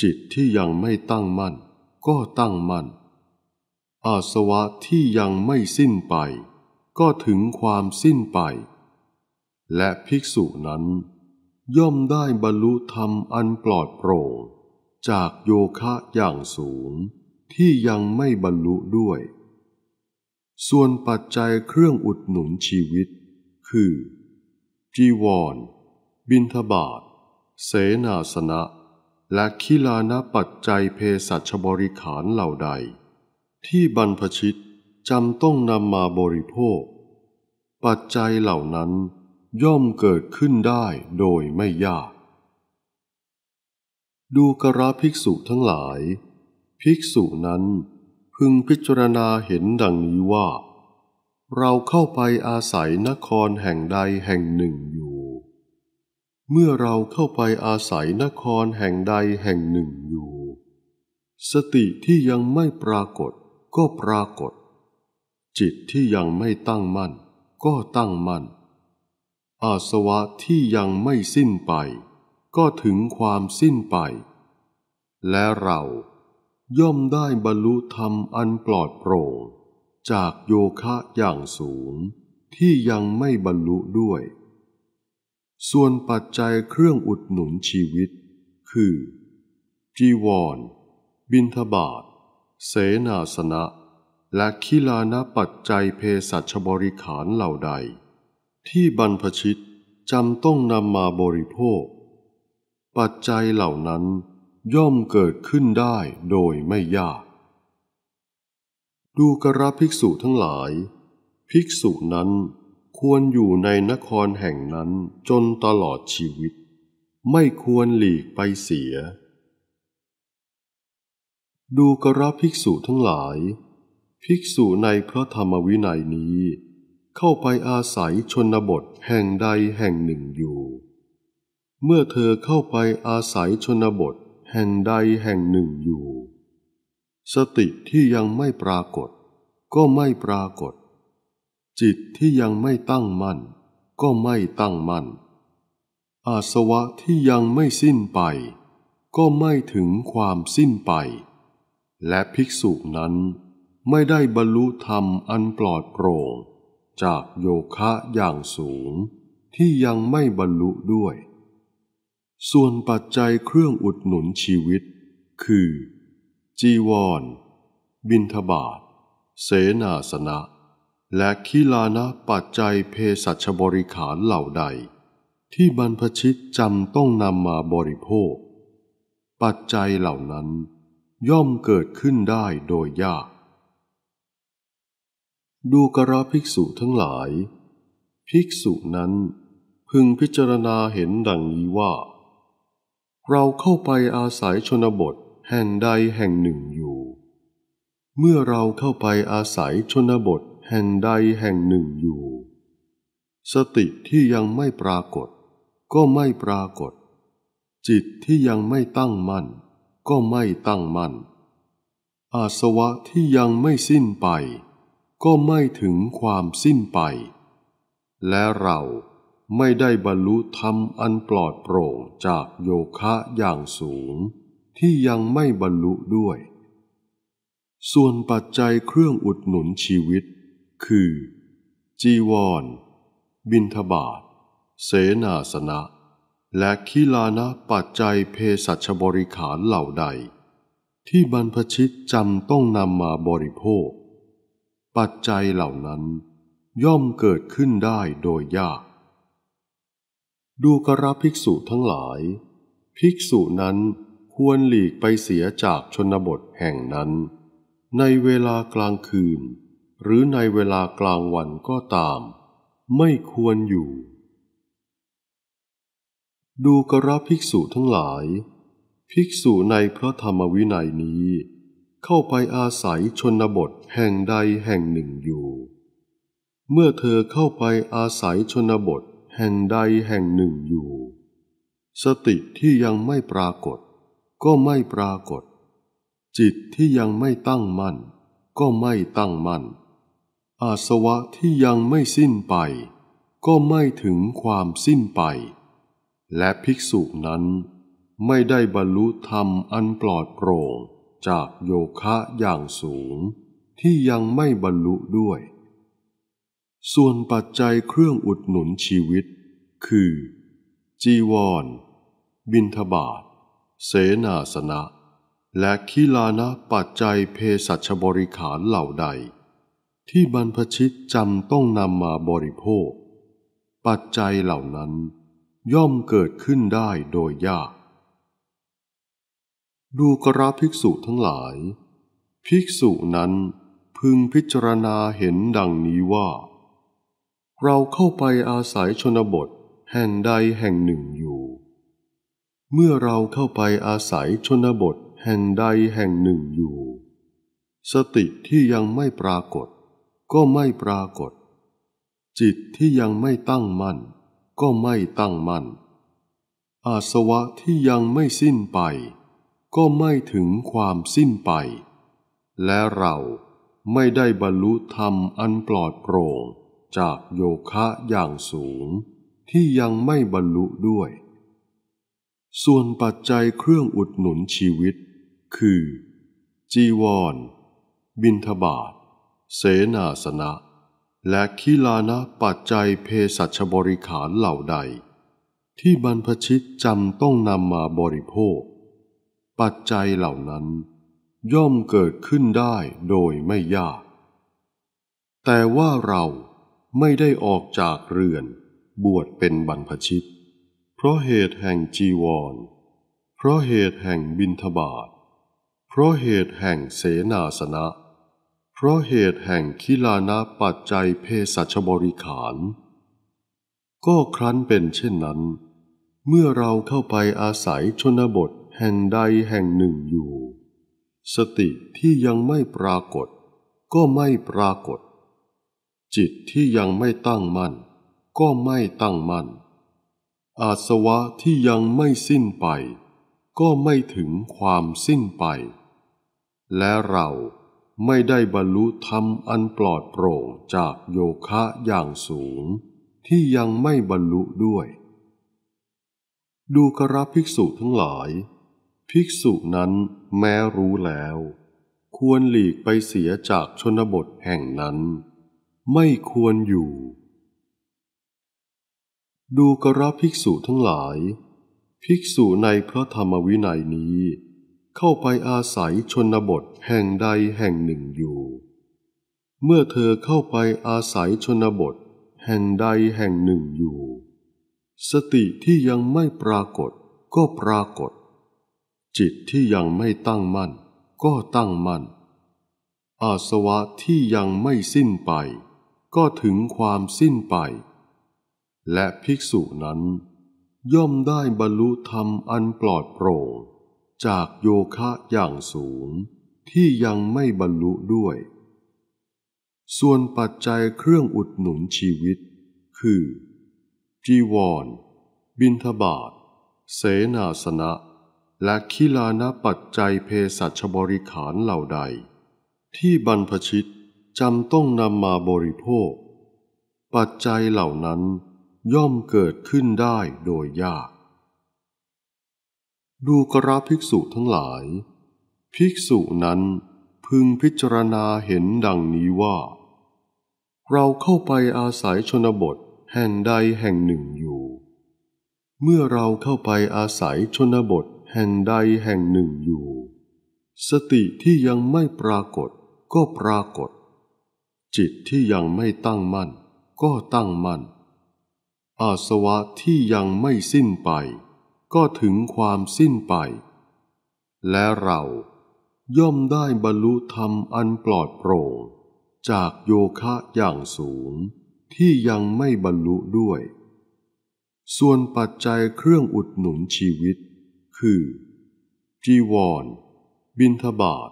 จิตที่ยังไม่ตั้งมั่นก็ตั้งมั่นอาสวะที่ยังไม่สิ้นไป ก็ถึงความสิ้นไป และภิกษุนั้น ย่อมได้บรรลุธรรมอันปลอดโปร่งจากโยคะอย่างสูงที่ยังไม่บรรลุด้วย ส่วนปัจจัยเครื่องอุดหนุนชีวิตคือจีวรบินทบาท เสนาสนะ และคิลานปัจจัยเภสัชบริขารเหล่าใด ที่บรรพชิตจำต้องนำมาบริโภค ปัจจัยเหล่านั้นย่อมเกิดขึ้นได้โดยไม่ยาก ดูกระภิกษุทั้งหลาย ภิกษุนั้นพึงพิจารณาเห็นดังนี้ว่าเราเข้าไปอาศัยนครแห่งใดแห่งหนึ่งอยู่ เมื่อเราเข้าไปอาศัยนครแห่งใดแห่งหนึ่งอยู่ สติที่ยังไม่ปรากฏก็ปรากฏ จิตที่ยังไม่ตั้งมั่นก็ตั้งมั่นอาสวะที่ยังไม่สิ้นไป ก็ถึงความสิ้นไป และเราย่อมได้บรรลุธรรมอันปลอดโปร่งจากโยคะอย่างสูง ที่ยังไม่บรรลุด้วย ส่วนปัจจัยเครื่องอุดหนุนชีวิต คือ จีวร บินทบาท เสนาสนะ และคิลานะปัจจัยเศสัชบริขารเหล่าใด ที่บรรพชิตจำต้องนำมาบริโภค ปัจจัยเหล่านั้นย่อมเกิดขึ้นได้โดยไม่ยากดูกระภิกษุทั้งหลาย ภิกษุนั้นควรอยู่ในนครแห่งนั้นจนตลอดชีวิต ไม่ควรหลีกไปเสีย ดูกระภิกษุทั้งหลาย ภิกษุในพระธรรมวินัยนี้เข้าไปอาศัยชนบทแห่งใดแห่งหนึ่งอยู่ เมื่อเธอเข้าไปอาศัยชนบทแห่งใดแห่งหนึ่งอยู่สติที่ยังไม่ปรากฏ ก็ไม่ปรากฏ จิตที่ยังไม่ตั้งมั่น ก็ไม่ตั้งมั่น อาสวะที่ยังไม่สิ้นไป ก็ไม่ถึงความสิ้นไป และภิกษุนั้นไม่ได้บรรลุธรรมอันปลอดโปร่งจากโยคะอย่างสูง ที่ยังไม่บรรลุด้วย ส่วนปัจจัยเครื่องอุดหนุนชีวิตคือจีวร บินทบาท เสนาสนะ และคีลานะปัจจัยเภสัชบริขารเหล่าใด ที่บรรพชิตจำต้องนำมาบริโภค ปัจจัยเหล่านั้นย่อมเกิดขึ้นได้โดยยาก ดูกระภิกษุทั้งหลาย ภิกษุนั้น พึงพิจารณาเห็นดังนี้ว่า เราเข้าไปอาศัยชนบทแห่งใดแห่งหนึ่งอยู่ เมื่อเราเข้าไปอาศัยชนบทแห่งใดแห่งหนึ่งอยู่ สติที่ยังไม่ปรากฏ ก็ไม่ปรากฏ จิตที่ยังไม่ตั้งมั่นก็ไม่ตั้งมั่นอาสวะที่ยังไม่สิ้นไป ก็ไม่ถึงความสิ้นไป และเราไม่ได้บรรลุธรรมอันปลอดโปร่งจากโยคะอย่างสูงที่ยังไม่บรรลุด้วย ส่วนปัจจัยเครื่องอุดหนุนชีวิต คือ จีวร บินทบาท เสนาสนะ และขีลานะปัจจัยเภสัชบริขารเหล่าใด ที่บรรพชิตจำต้องนำมาบริโภค ปัจจัยเหล่านั้นย่อมเกิดขึ้นได้โดยยาก ดูกระภิกษุทั้งหลาย ภิกษุนั้นควรหลีกไปเสียจากชนบทแห่งนั้น ในเวลากลางคืน หรือในเวลากลางวันก็ตาม ไม่ควรอยู่ ดูกระภิกษุทั้งหลาย ภิกษุในพระธรรมวินัยนี้ เข้าไปอาศัยชนบทแห่งใดแห่งหนึ่งอยู่ เมื่อเธอเข้าไปอาศัยชนบทแห่งใดแห่งหนึ่งอยู่ สติที่ยังไม่ปรากฏก็ไม่ปรากฏ จิตที่ยังไม่ตั้งมั่นก็ไม่ตั้งมั่นอาสวะที่ยังไม่สิ้นไป ก็ไม่ถึงความสิ้นไป และภิกษุนั้นไม่ได้บรรลุธรรมอันปลอดโปร่งจากโยคะอย่างสูง ที่ยังไม่บรรลุด้วย ส่วนปัจจัยเครื่องอุดหนุนชีวิต คือ จีวร บินทบาทเสนาสนะ และคิลานะปัจจัยเภสัชบริขารเหล่าใด ที่บรรพชิตจำต้องนำมาบริโภค ปัจจัยเหล่านั้น ย่อมเกิดขึ้นได้โดยยาก ดูกราภิกษุทั้งหลาย ภิกษุนั้นพึงพิจารณาเห็นดังนี้ว่า เราเข้าไปอาศัยชนบทแห่งใดแห่งหนึ่งอยู่เมื่อเราเข้าไปอาศัยชนบทแห่งใดแห่งหนึ่งอยู่ สติที่ยังไม่ปรากฏ ก็ไม่ปรากฏ จิตที่ยังไม่ตั้งมั่นก็ไม่ตั้งมั่นอาสวะที่ยังไม่สิ้นไป ก็ไม่ถึงความสิ้นไป และเราไม่ได้บรรลุธรรมอันปลอดโปร่งจากโยคะอย่างสูง ที่ยังไม่บรรลุด้วยส่วนปัจจัยเครื่องอุดหนุนชีวิตคือ จีวร บินทบาท เสนาสนะ และขีลานะปัจจัยเศสัชบริขารเหล่าใด ที่บรรพชิตจำต้องนำมาบริโภค ปัจจัยเหล่านั้นย่อมเกิดขึ้นได้โดยไม่ยาก แต่ว่าเราไม่ได้ออกจากเรือนบวชเป็นบรรพชิตเพราะเหตุแห่งจีวร เพราะเหตุแห่งบินทบาท เพราะเหตุแห่งเสนาสนะ เพราะเหตุแห่งคิลานะปัจจัยเพศัชบริขาร ก็ครั้นเป็นเช่นนั้น เมื่อเราเข้าไปอาศัยชนบทแห่งใดแห่งหนึ่งอยู่ สติที่ยังไม่ปรากฏ ก็ไม่ปรากฏ จิตที่ยังไม่ตั้งมั่นก็ไม่ตั้งมั่นอาสวะที่ยังไม่สิ้นไป ก็ไม่ถึงความสิ้นไป และเราไม่ได้บรรลุธรรมอันปลอดโปร่งจากโยคะอย่างสูง ที่ยังไม่บรรลุด้วย ดูกระภิกษุทั้งหลาย ภิกษุนั้นแม้รู้แล้ว ควรหลีกไปเสียจากชนบทแห่งนั้น ไม่ควรอยู่ดูกระภิกษุทั้งหลาย ภิกษุในพระธรรมวินัยนี้ เข้าไปอาศัยชนบทแห่งใดแห่งหนึ่งอยู่ เมื่อเธอเข้าไปอาศัยชนบทแห่งใดแห่งหนึ่งอยู่ สติที่ยังไม่ปรากฏก็ปรากฏ จิตที่ยังไม่ตั้งมั่นก็ตั้งมั่น อาสวะที่ยังไม่สิ้นไปก็ถึงความสิ้นไปและภิกษุนั้น ย่อมได้บรรลุธรรมอันปลอดโปร่งจากโยคะอย่างสูงที่ยังไม่บรรลุด้วย ส่วนปัจจัยเครื่องอุดหนุนชีวิต คือ จีวร บินทบาท เสนาสนะ และคิลานปัจจัยเภสัชบริขารเหล่าใด ที่บรรพชิต จำต้องนำมาบริโภค ปัจจัยเหล่านั้นย่อมเกิดขึ้นได้โดยยาก ดูกราภิกษุทั้งหลาย ภิกษุนั้นพึงพิจารณาเห็นดังนี้ว่า เราเข้าไปอาศัยชนบทแห่งใดแห่งหนึ่งอยู่ เมื่อเราเข้าไปอาศัยชนบท แห่งใดแห่งหนึ่งอยู่ สติที่ยังไม่ปรากฏก็ปรากฏ จิตที่ยังไม่ตั้งมั่น ก็ตั้งมั่นอาสวะที่ยังไม่สิ้นไปก็ถึงความสิ้นไป และเราย่อมได้บรรลุธรรมอันปลอดโปร่งจากโยคะอย่างสูงที่ยังไม่บรรลุด้วย ส่วนปัจจัยเครื่องอุดหนุนชีวิตคือจีวร บินทบาท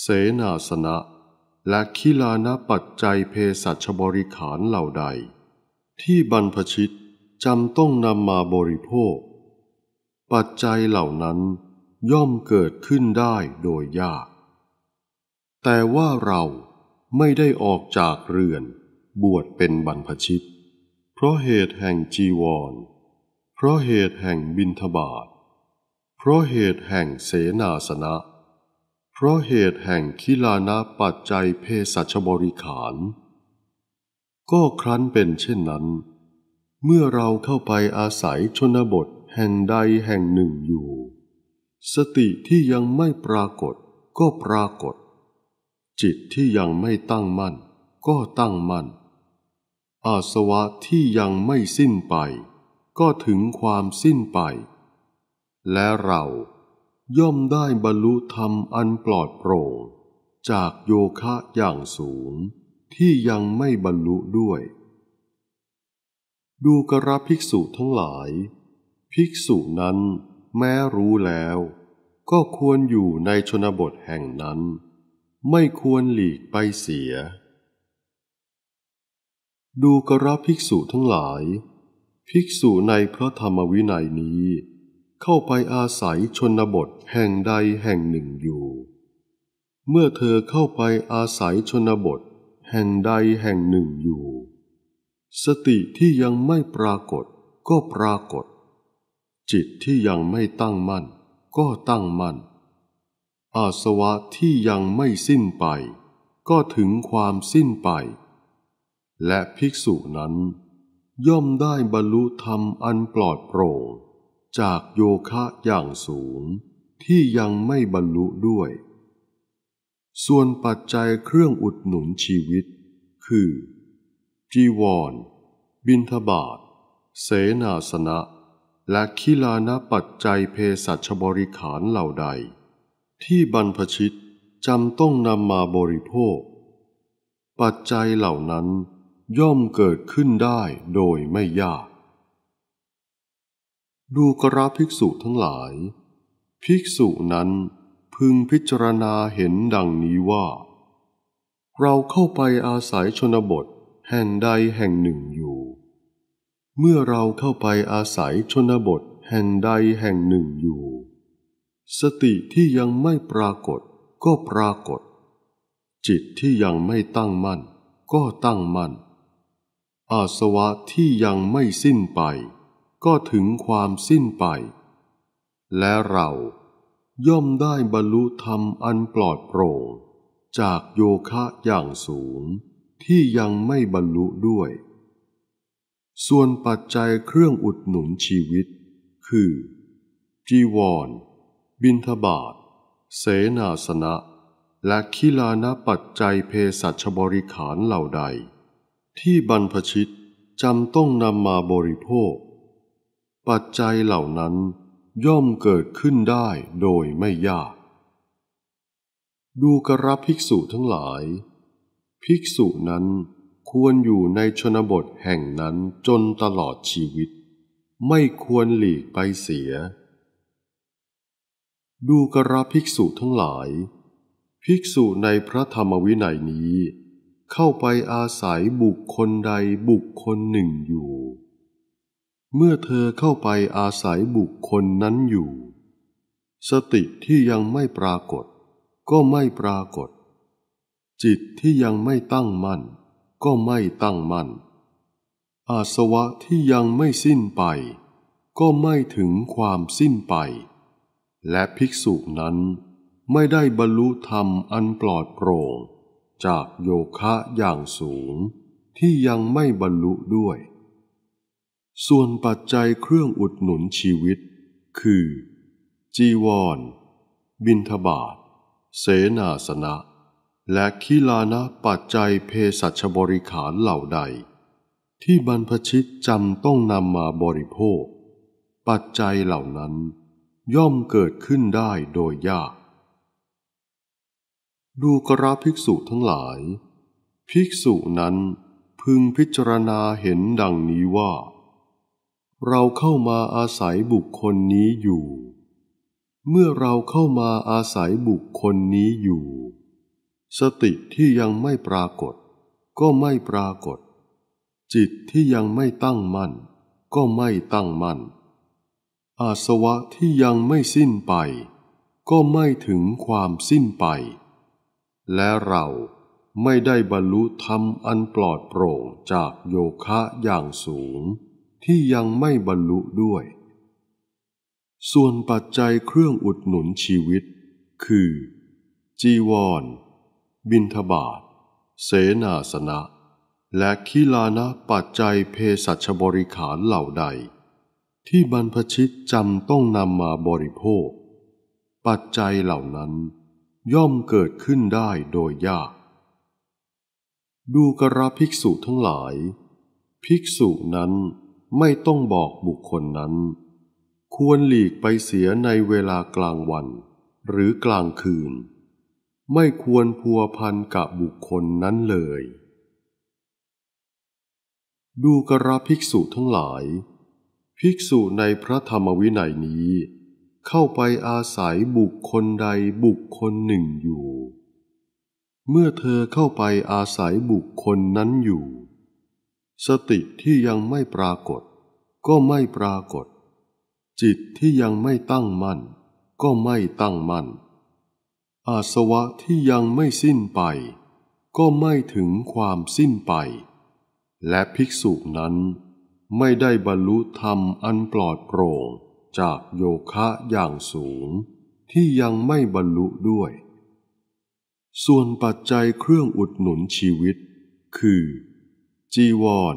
เสนาสนะ และคิลานะปัจจัยเภสัชบริขารเหล่าใดที่บรรพชิต จำต้องนำมาบริโภค ปัจจัยเหล่านั้นย่อมเกิดขึ้นได้โดยยาก แต่ว่าเราไม่ได้ออกจากเรือนบวชเป็นบรรพชิต เพราะเหตุแห่งจีวร เพราะเหตุแห่งบินทบาทเพราะเหตุแห่งเสนาสนะเพราะเหตุแห่งคิลานะปัจจัยเพศสัชบริขารก็ครั้นเป็นเช่นนั้น เมื่อเราเข้าไปอาศัยชนบทแห่งใดแห่งหนึ่งอยู่ สติที่ยังไม่ปรากฏก็ปรากฏ จิตที่ยังไม่ตั้งมั่นก็ตั้งมั่นอาสวะที่ยังไม่สิ้นไป ก็ถึงความสิ้นไป และเราย่อมได้บรรลุธรรมอันปลอดโปร่งจากโยคะอย่างสูงที่ยังไม่บรรลุด้วย ดูกระภิกษุทั้งหลาย ภิกษุนั้นแม้รู้แล้วก็ควรอยู่ในชนบทแห่งนั้น ไม่ควรหลีกไปเสีย ดูกระภิกษุทั้งหลาย ภิกษุในพระธรรมวินัยนี้ เข้าไปอาศัยชนบทแห่งใดแห่งหนึ่งอยู่ เมื่อเธอเข้าไปอาศัยชนบทแห่งใดแห่งหนึ่งอยู่ สติที่ยังไม่ปรากฏก็ปรากฏ จิตที่ยังไม่ตั้งมั่นก็ตั้งมั่นอาสวะที่ยังไม่สิ้นไปก็ถึงความสิ้นไป และภิกษุนั้น ย่อมได้บรรลุธรรมอันปลอดโปร่งจากโยคะอย่างสูงที่ยังไม่บรรลุด้วยส่วนปัจจัยเครื่องอุดหนุนชีวิต คือ จีวร บินทบาท เสนาสนะ และคิลานะปัจจัยเภสัชบริขารเหล่าใด ที่บรรพชิตจำต้องนำมาบริโภค ปัจจัยเหล่านั้นย่อมเกิดขึ้นได้โดยไม่ยาก ดูกราภิกษุทั้งหลาย ภิกษุนั้นพึงพิจารณาเห็นดังนี้ว่า เราเข้าไปอาศัยชนบทแห่งใดแห่งหนึ่งอยู่ เมื่อเราเข้าไปอาศัยชนบท แห่งใดแห่งหนึ่งอยู่ สติที่ยังไม่ปรากฏก็ปรากฏ จิตที่ยังไม่ตั้งมั่นก็ตั้งมั่นอาสวะที่ยังไม่สิ้นไป ก็ถึงความสิ้นไป และเราย่อมได้บรรลุธรรมอันปลอดโปร่งจากโยคะอย่างสูงที่ยังไม่บรรลุด้วย ส่วนปัจจัยเครื่องอุดหนุนชีวิต คือ จีวร บินทบาท เสนาสนะ และคิลานปัจจัยเภสัชบริขารเหล่าใด ที่บรรพชิต จำต้องนำมาบริโภค ปัจจัยเหล่านั้นย่อมเกิดขึ้นได้โดยไม่ยาก ดูกระภิกษุทั้งหลาย ภิกษุนั้นควรอยู่ในชนบทแห่งนั้นจนตลอดชีวิตไม่ควรหลีกไปเสีย ดูกระภิกษุทั้งหลาย ภิกษุในพระธรรมวินัยนี้ เข้าไปอาศัยบุคคลใดบุคคลหนึ่งอยู่เมื่อเธอเข้าไปอาศัยบุคคลนั้นอยู่ สติที่ยังไม่ปรากฏ ก็ไม่ปรากฏ จิตที่ยังไม่ตั้งมั่นก็ไม่ตั้งมั่นอาสวะที่ยังไม่สิ้นไปก็ไม่ถึงความสิ้นไป และภิกษุนั้นไม่ได้บรรลุธรรมอันปลอดโปร่งจากโยคะอย่างสูงที่ยังไม่บรรลุด้วยส่วนปัจจัยเครื่องอุดหนุนชีวิตคือ จีวร บินทบาทเสนาสนะ และขีลานะปัจจัยเพสัชบริขารเหล่าใด ที่บรรพชิตจำต้องนำมาบริโภค ปัจจัยเหล่านั้นย่อมเกิดขึ้นได้โดยยาก ดูกราภิกษุทั้งหลาย ภิกษุนั้นพึงพิจารณาเห็นดังนี้ว่าเราเข้ามาอาศัยบุคคลนี้อยู่ เมื่อเราเข้ามาอาศัยบุคคลนี้อยู่ สติที่ยังไม่ปรากฏก็ไม่ปรากฏ จิตที่ยังไม่ตั้งมั่นก็ไม่ตั้งมั่นอาสวะที่ยังไม่สิ้นไปก็ไม่ถึงความสิ้นไป และเราไม่ได้บรรลุธรรมอันปลอดโปร่งจากโยคะอย่างสูงที่ยังไม่บรรลุด้วย ส่วนปัจจัยเครื่องอุดหนุนชีวิต คือ จีวร บินทบาท เสนาสนะ และขีลานะปัจจัยเภสัชบริขารเหล่าใด ที่บรรพชิตจำต้องนำมาบริโภค ปัจจัยเหล่านั้นย่อมเกิดขึ้นได้โดยยาก ดูกระภิกษุทั้งหลาย ภิกษุนั้นไม่ต้องบอกบุคคลนั้น ควรหลีกไปเสียในเวลากลางวัน หรือกลางคืน ไม่ควรพัวพันกับบุคคลนั้นเลย ดูกระภิกษุทั้งหลาย ภิกษุในพระธรรมวินัยนี้ เข้าไปอาศัยบุคคลใดบุคคลหนึ่งอยู่ เมื่อเธอเข้าไปอาศัยบุคคลนั้นอยู่สติที่ยังไม่ปรากฏก็ไม่ปรากฏ จิตที่ยังไม่ตั้งมั่นก็ไม่ตั้งมั่นอาสวะที่ยังไม่สิ้นไปก็ไม่ถึงความสิ้นไป และภิกษุนั้นไม่ได้บรรลุธรรมอันปลอดโปร่งจากโยคะอย่างสูงที่ยังไม่บรรลุด้วย ส่วนปัจจัยเครื่องอุดหนุนชีวิตคือจีวร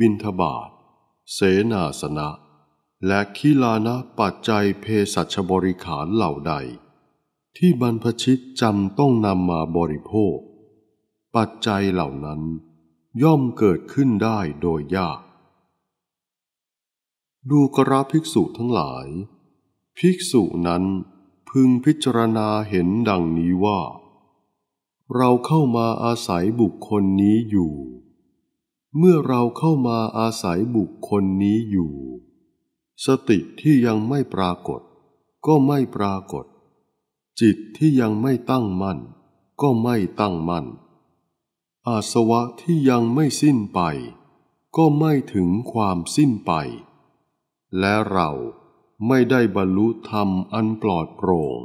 บินทบาท เสนาสนะ และขีลานะปัจจัยเพสัชบริขารเหล่าใด ที่บรรพชิตจำต้องนำมาบริโภค ปัจจัยเหล่านั้นย่อมเกิดขึ้นได้โดยยาก ดูกราภิกษุทั้งหลาย ภิกษุนั้นพึงพิจารณาเห็นดังนี้ว่า เราเข้ามาอาศัยบุคคลนี้อยู่เมื่อเราเข้ามาอาศัยบุคคลนี้อยู่ สติที่ยังไม่ปรากฏก็ไม่ปรากฏ จิตที่ยังไม่ตั้งมั่นก็ไม่ตั้งมั่น อาสวะที่ยังไม่สิ้นไปก็ไม่ถึงความสิ้นไป และเราไม่ได้บรรลุธรรมอันปลอดโปร่ง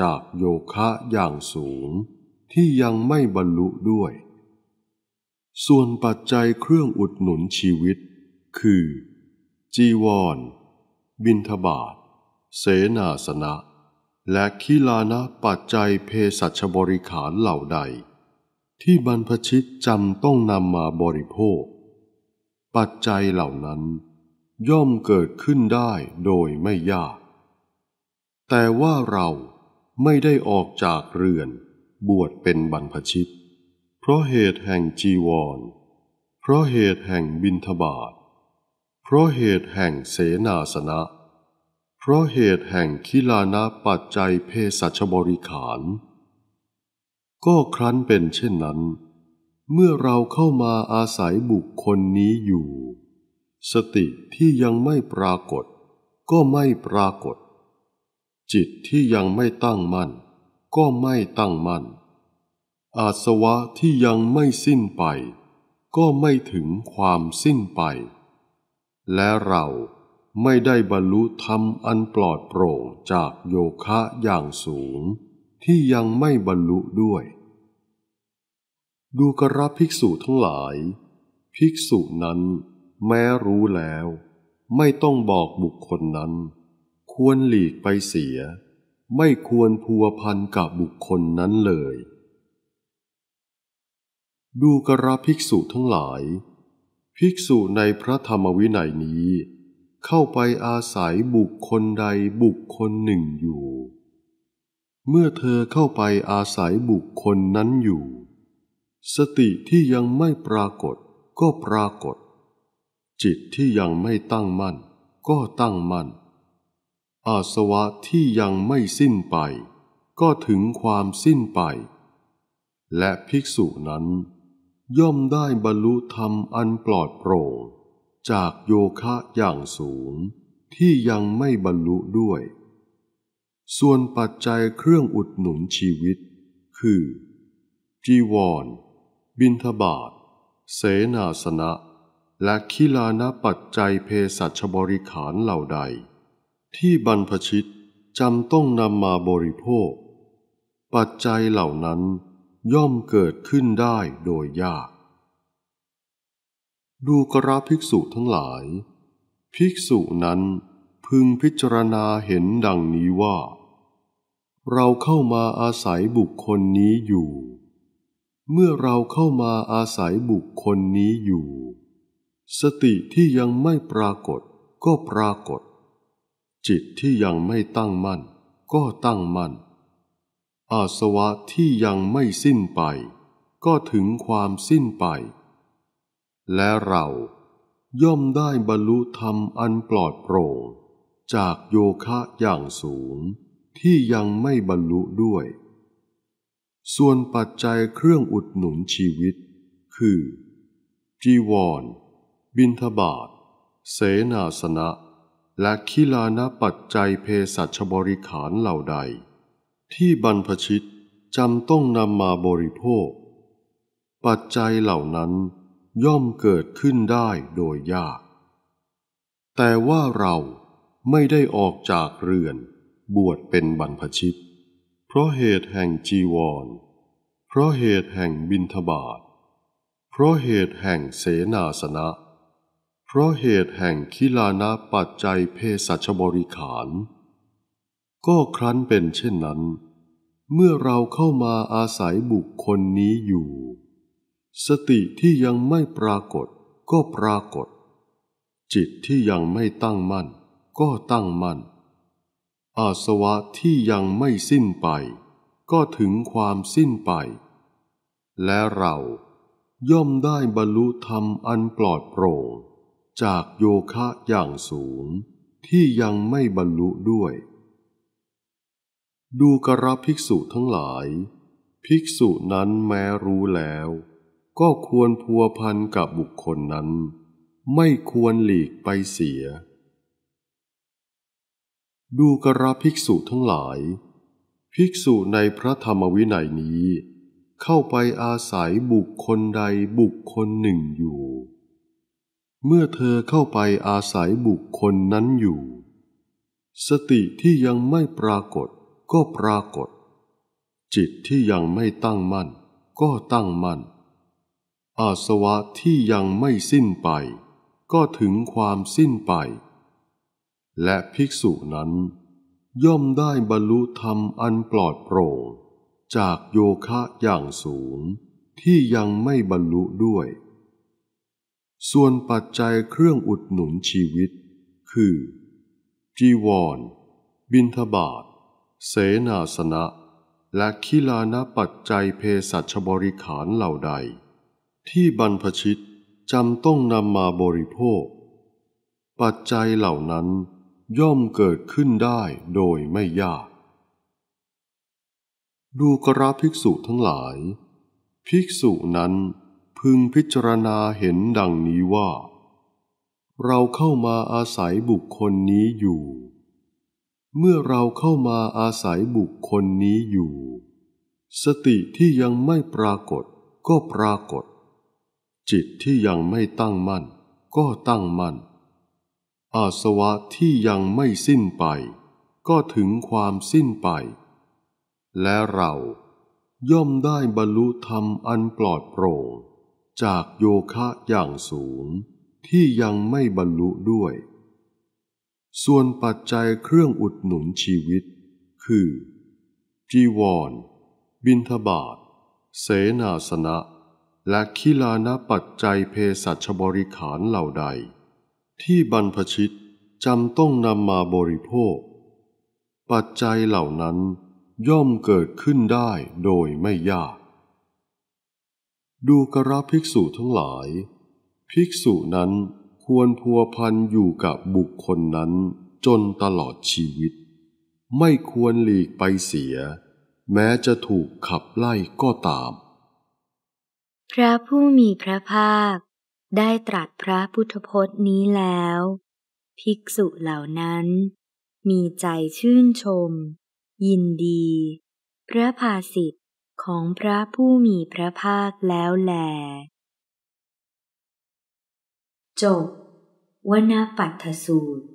จากโยคะอย่างสูงที่ยังไม่บรรลุด้วยส่วนปัจจัยเครื่องอุดหนุนชีวิตคือ จีวร บินทบาท เสนาสนะ และคีลานะปัจจัยเพสัชบริขารเหล่าใด ที่บรรพชิตจำต้องนำมาบริโภค ปัจจัยเหล่านั้นย่อมเกิดขึ้นได้โดยไม่ยาก แต่ว่าเราไม่ได้ออกจากเรือนบวชเป็นบรรพชิตเพราะเหตุแห่งจีวร เพราะเหตุแห่งบินทบาท เพราะเหตุแห่งเสนาสนะ เพราะเหตุแห่งคิลานะปัจจัยเพศัชบริขาร ก็ครั้นเป็นเช่นนั้น เมื่อเราเข้ามาอาศัยบุคคลนี้อยู่ สติที่ยังไม่ปรากฏ ก็ไม่ปรากฏ จิตที่ยังไม่ตั้งมั่นก็ไม่ตั้งมั่นอาสวะที่ยังไม่สิ้นไปก็ไม่ถึงความสิ้นไป และเราไม่ได้บรรลุธรรมอันปลอดโปร่งจากโยคะอย่างสูง ที่ยังไม่บรรลุด้วย ดูกระภิกษุทั้งหลาย ภิกษุนั้นแม้รู้แล้วไม่ต้องบอกบุคคลนั้น ควรหลีกไปเสียไม่ควรพัวพันกับบุคคลนั้นเลยดูกระภิกษุทั้งหลาย ภิกษุในพระธรรมวินัยนี้ เข้าไปอาศัยบุคคลใดบุคคลหนึ่งอยู่ เมื่อเธอเข้าไปอาศัยบุคคลนั้นอยู่ สติที่ยังไม่ปรากฏก็ปรากฏ จิตที่ยังไม่ตั้งมั่นก็ตั้งมั่นอาสวะที่ยังไม่สิ้นไปก็ถึงความสิ้นไป และภิกษุนั้นย่อมได้บรรลุธรรมอันปลอดโปร่งจากโยคะอย่างสูงที่ยังไม่บรรลุด้วย ส่วนปัจจัยเครื่องอุดหนุนชีวิต คือ จีวร บินทบาท เสนาสนะ และคิลานปัจจัยเภสัชบริขารเหล่าใด ที่บรรพชิต จำต้องนำมาบริโภค ปัจจัยเหล่านั้นย่อมเกิดขึ้นได้โดยยาก ดูกระภิกษุทั้งหลาย ภิกษุนั้นพึงพิจารณาเห็นดังนี้ว่า เราเข้ามาอาศัยบุคคลนี้อยู่ เมื่อเราเข้ามาอาศัยบุคคลนี้อยู่ สติที่ยังไม่ปรากฏก็ปรากฏ จิตที่ยังไม่ตั้งมั่นก็ตั้งมั่นอาสวะที่ยังไม่สิ้นไปก็ถึงความสิ้นไป และเราย่อมได้บรรลุธรรมอันปลอดโปร่งจากโยคะอย่างสูงที่ยังไม่บรรลุด้วย ส่วนปัจจัยเครื่องอุดหนุนชีวิตคือ จีวร บินทบาท เสนาสนะ และคิลานะปัจจัยเภสัชบริขารเหล่าใดที่บรรพชิตจำต้องนำมาบริโภค ปัจจัยเหล่านั้นย่อมเกิดขึ้นได้โดยยาก แต่ว่าเราไม่ได้ออกจากเรือนบวชเป็นบรรพชิต เพราะเหตุแห่งจีวร เพราะเหตุแห่งบินทบาท เพราะเหตุแห่งเสนาสนะเพราะเหตุแห่งคิลานาปัจจัยเพศสัชบริขารก็ครั้นเป็นเช่นนั้น เมื่อเราเข้ามาอาศัยบุคคลนี้อยู่ สติที่ยังไม่ปรากฏก็ปรากฏ จิตที่ยังไม่ตั้งมั่นก็ตั้งมั่นอาสวะที่ยังไม่สิ้นไป ก็ถึงความสิ้นไป และเราย่อมได้บรรลุธรรมอันปลอดโปร่งจากโยคะอย่างสูงที่ยังไม่บรรลุด้วยดูกรบภิกษุทั้งหลาย ภิกษุนั้นแม้รู้แล้ว ก็ควรพัวพันกับบุคคลนั้น ไม่ควรหลีกไปเสีย ดูกรบภิกษุทั้งหลาย ภิกษุในพระธรรมวินัยนี้ เข้าไปอาศัยบุคคลใดบุคคลหนึ่งอยู่ เมื่อเธอเข้าไปอาศัยบุคคลนั้นอยู่ สติที่ยังไม่ปรากฏก็ปรากฏ จิตที่ยังไม่ตั้งมั่นก็ตั้งมั่นอาสวะที่ยังไม่สิ้นไป ก็ถึงความสิ้นไป และภิกษุนั้น ย่อมได้บรรลุธรรมอันปลอดโปร่งจากโยคะอย่างสูง ที่ยังไม่บรรลุด้วย ส่วนปัจจัยเครื่องอุดหนุนชีวิต คือ จีวร บินทบาทเสนาสนะและคิลานปัจจัยเภสัชบริขารเหล่าใด ที่บรรพชิตจำต้องนำมาบริโภค ปัจจัยเหล่านั้นย่อมเกิดขึ้นได้โดยไม่ยาก ดูกราภิกษุทั้งหลาย ภิกษุนั้นพึงพิจารณาเห็นดังนี้ว่า เราเข้ามาอาศัยบุคคลนี้อยู่เมื่อเราเข้ามาอาศัยบุคคลนี้อยู่ สติที่ยังไม่ปรากฏก็ปรากฏ จิตที่ยังไม่ตั้งมั่นก็ตั้งมั่น อาสวะที่ยังไม่สิ้นไปก็ถึงความสิ้นไป และเราย่อมได้บรรลุธรรมอันปลอดโปร่งจากโยคะอย่างสูงที่ยังไม่บรรลุด้วยส่วนปัจจัยเครื่องอุดหนุนชีวิต คือ จีวร บินทบาท เสนาสนะ และคิลานะปัจจัยเภสัชบริขารเหล่าใด ที่บรรพชิตจำต้องนำมาบริโภค ปัจจัยเหล่านั้นย่อมเกิดขึ้นได้โดยไม่ยาก ดูกระภิกษุทั้งหลาย ภิกษุนั้นควรพัวพันอยู่กับบุคคลนั้นจนตลอดชีวิต ไม่ควรหลีกไปเสีย แม้จะถูกขับไล่ก็ตาม พระผู้มีพระภาคได้ตรัสพระพุทธพจน์นี้แล้ว ภิกษุเหล่านั้น มีใจชื่นชม ยินดี พระภาสิทธิ์ของพระผู้มีพระภาคแล้วแหลจบวนาปัตถสูตร